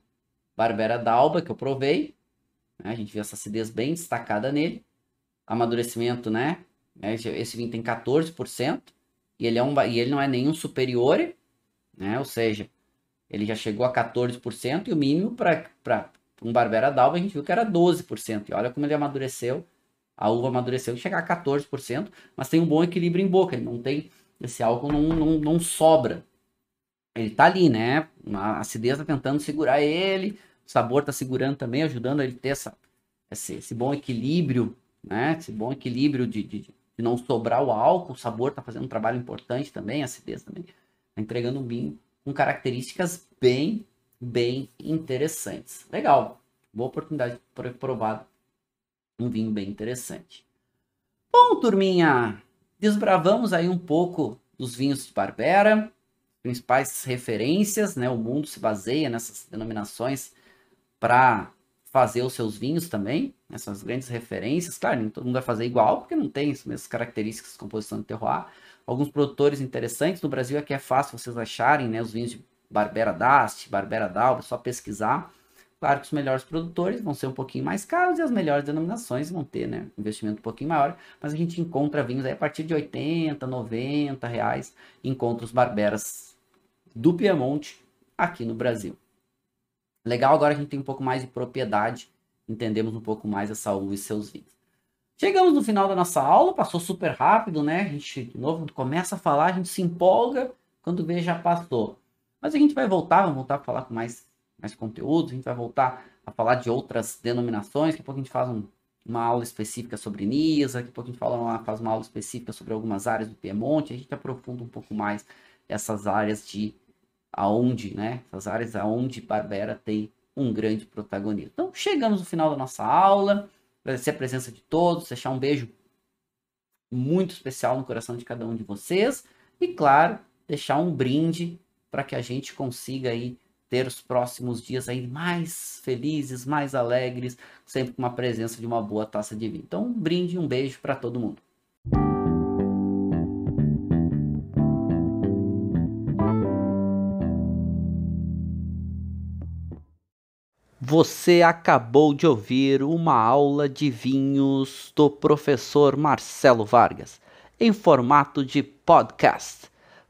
Barbera d'Alba, que eu provei. Né? A gente vê essa acidez bem destacada nele. Amadurecimento, né? É, esse vinho tem 14%. E ele, é um, e ele não é nenhum superior, né? Ou seja, ele já chegou a 14%. E o mínimo para um Barbera d'Alva, a gente viu que era 12%. E olha como ele amadureceu, a uva amadureceu e chegar a 14%, mas tem um bom equilíbrio em boca, ele não tem, esse álcool não, não, não sobra. Ele tá ali, né? A acidez está tentando segurar ele, o sabor está segurando também, ajudando ele a ter essa, esse, esse, bom equilíbrio, né? Esse bom equilíbrio de, de, de, não sobrar o álcool, o sabor está fazendo um trabalho importante também, a acidez também. Tá entregando um vinho com características bem bem interessantes. Legal, boa oportunidade para provar um vinho bem interessante. Bom, turminha, desbravamos aí um pouco dos vinhos de Barbera, principais referências, né? O mundo se baseia nessas denominações para fazer os seus vinhos também, essas grandes referências. Claro, nem todo mundo vai fazer igual, porque não tem as mesmas características de composição de terroir. Alguns produtores interessantes no Brasil aqui é, é fácil vocês acharem, né? Os vinhos de Barbera Dast, Barbera Dalba, é só pesquisar. Claro que os melhores produtores vão ser um pouquinho mais caros e as melhores denominações vão ter, né? Investimento um pouquinho maior, mas a gente encontra vinhos aí a partir de 80, 90 reais, encontra os barberas do Piemonte aqui no Brasil. Legal, agora a gente tem um pouco mais de propriedade, entendemos um pouco mais essa uva e seus vinhos. Chegamos no final da nossa aula, passou super rápido, né? A gente de novo começa a falar, a gente se empolga, quando vê já passou. Mas a gente vai voltar, vamos voltar a falar com mais, mais conteúdo, a gente vai voltar a falar de outras denominações, daqui a pouco a gente faz um, uma aula específica sobre nisa. daqui a pouco a gente fala uma, faz uma aula específica sobre algumas áreas do Piemonte, a gente aprofunda um pouco mais essas áreas de aonde, né? Essas áreas aonde Barbera tem um grande protagonismo. Então, chegamos no final da nossa aula. Agradecer a presença de todos, deixar um beijo muito especial no coração de cada um de vocês e, claro, deixar um brinde para que a gente consiga aí ter os próximos dias aí mais felizes, mais alegres, sempre com a presença de uma boa taça de vinho. Então, um brinde, um beijo para todo mundo. Você acabou de ouvir uma aula de vinhos do professor Marcelo Vargas, em formato de podcast.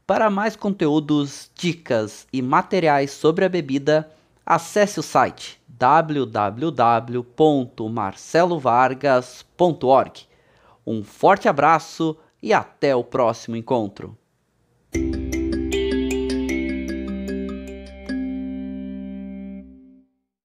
Para mais conteúdos, dicas e materiais sobre a bebida, acesse o site www.marcelovargas.org. Um forte abraço e até o próximo encontro!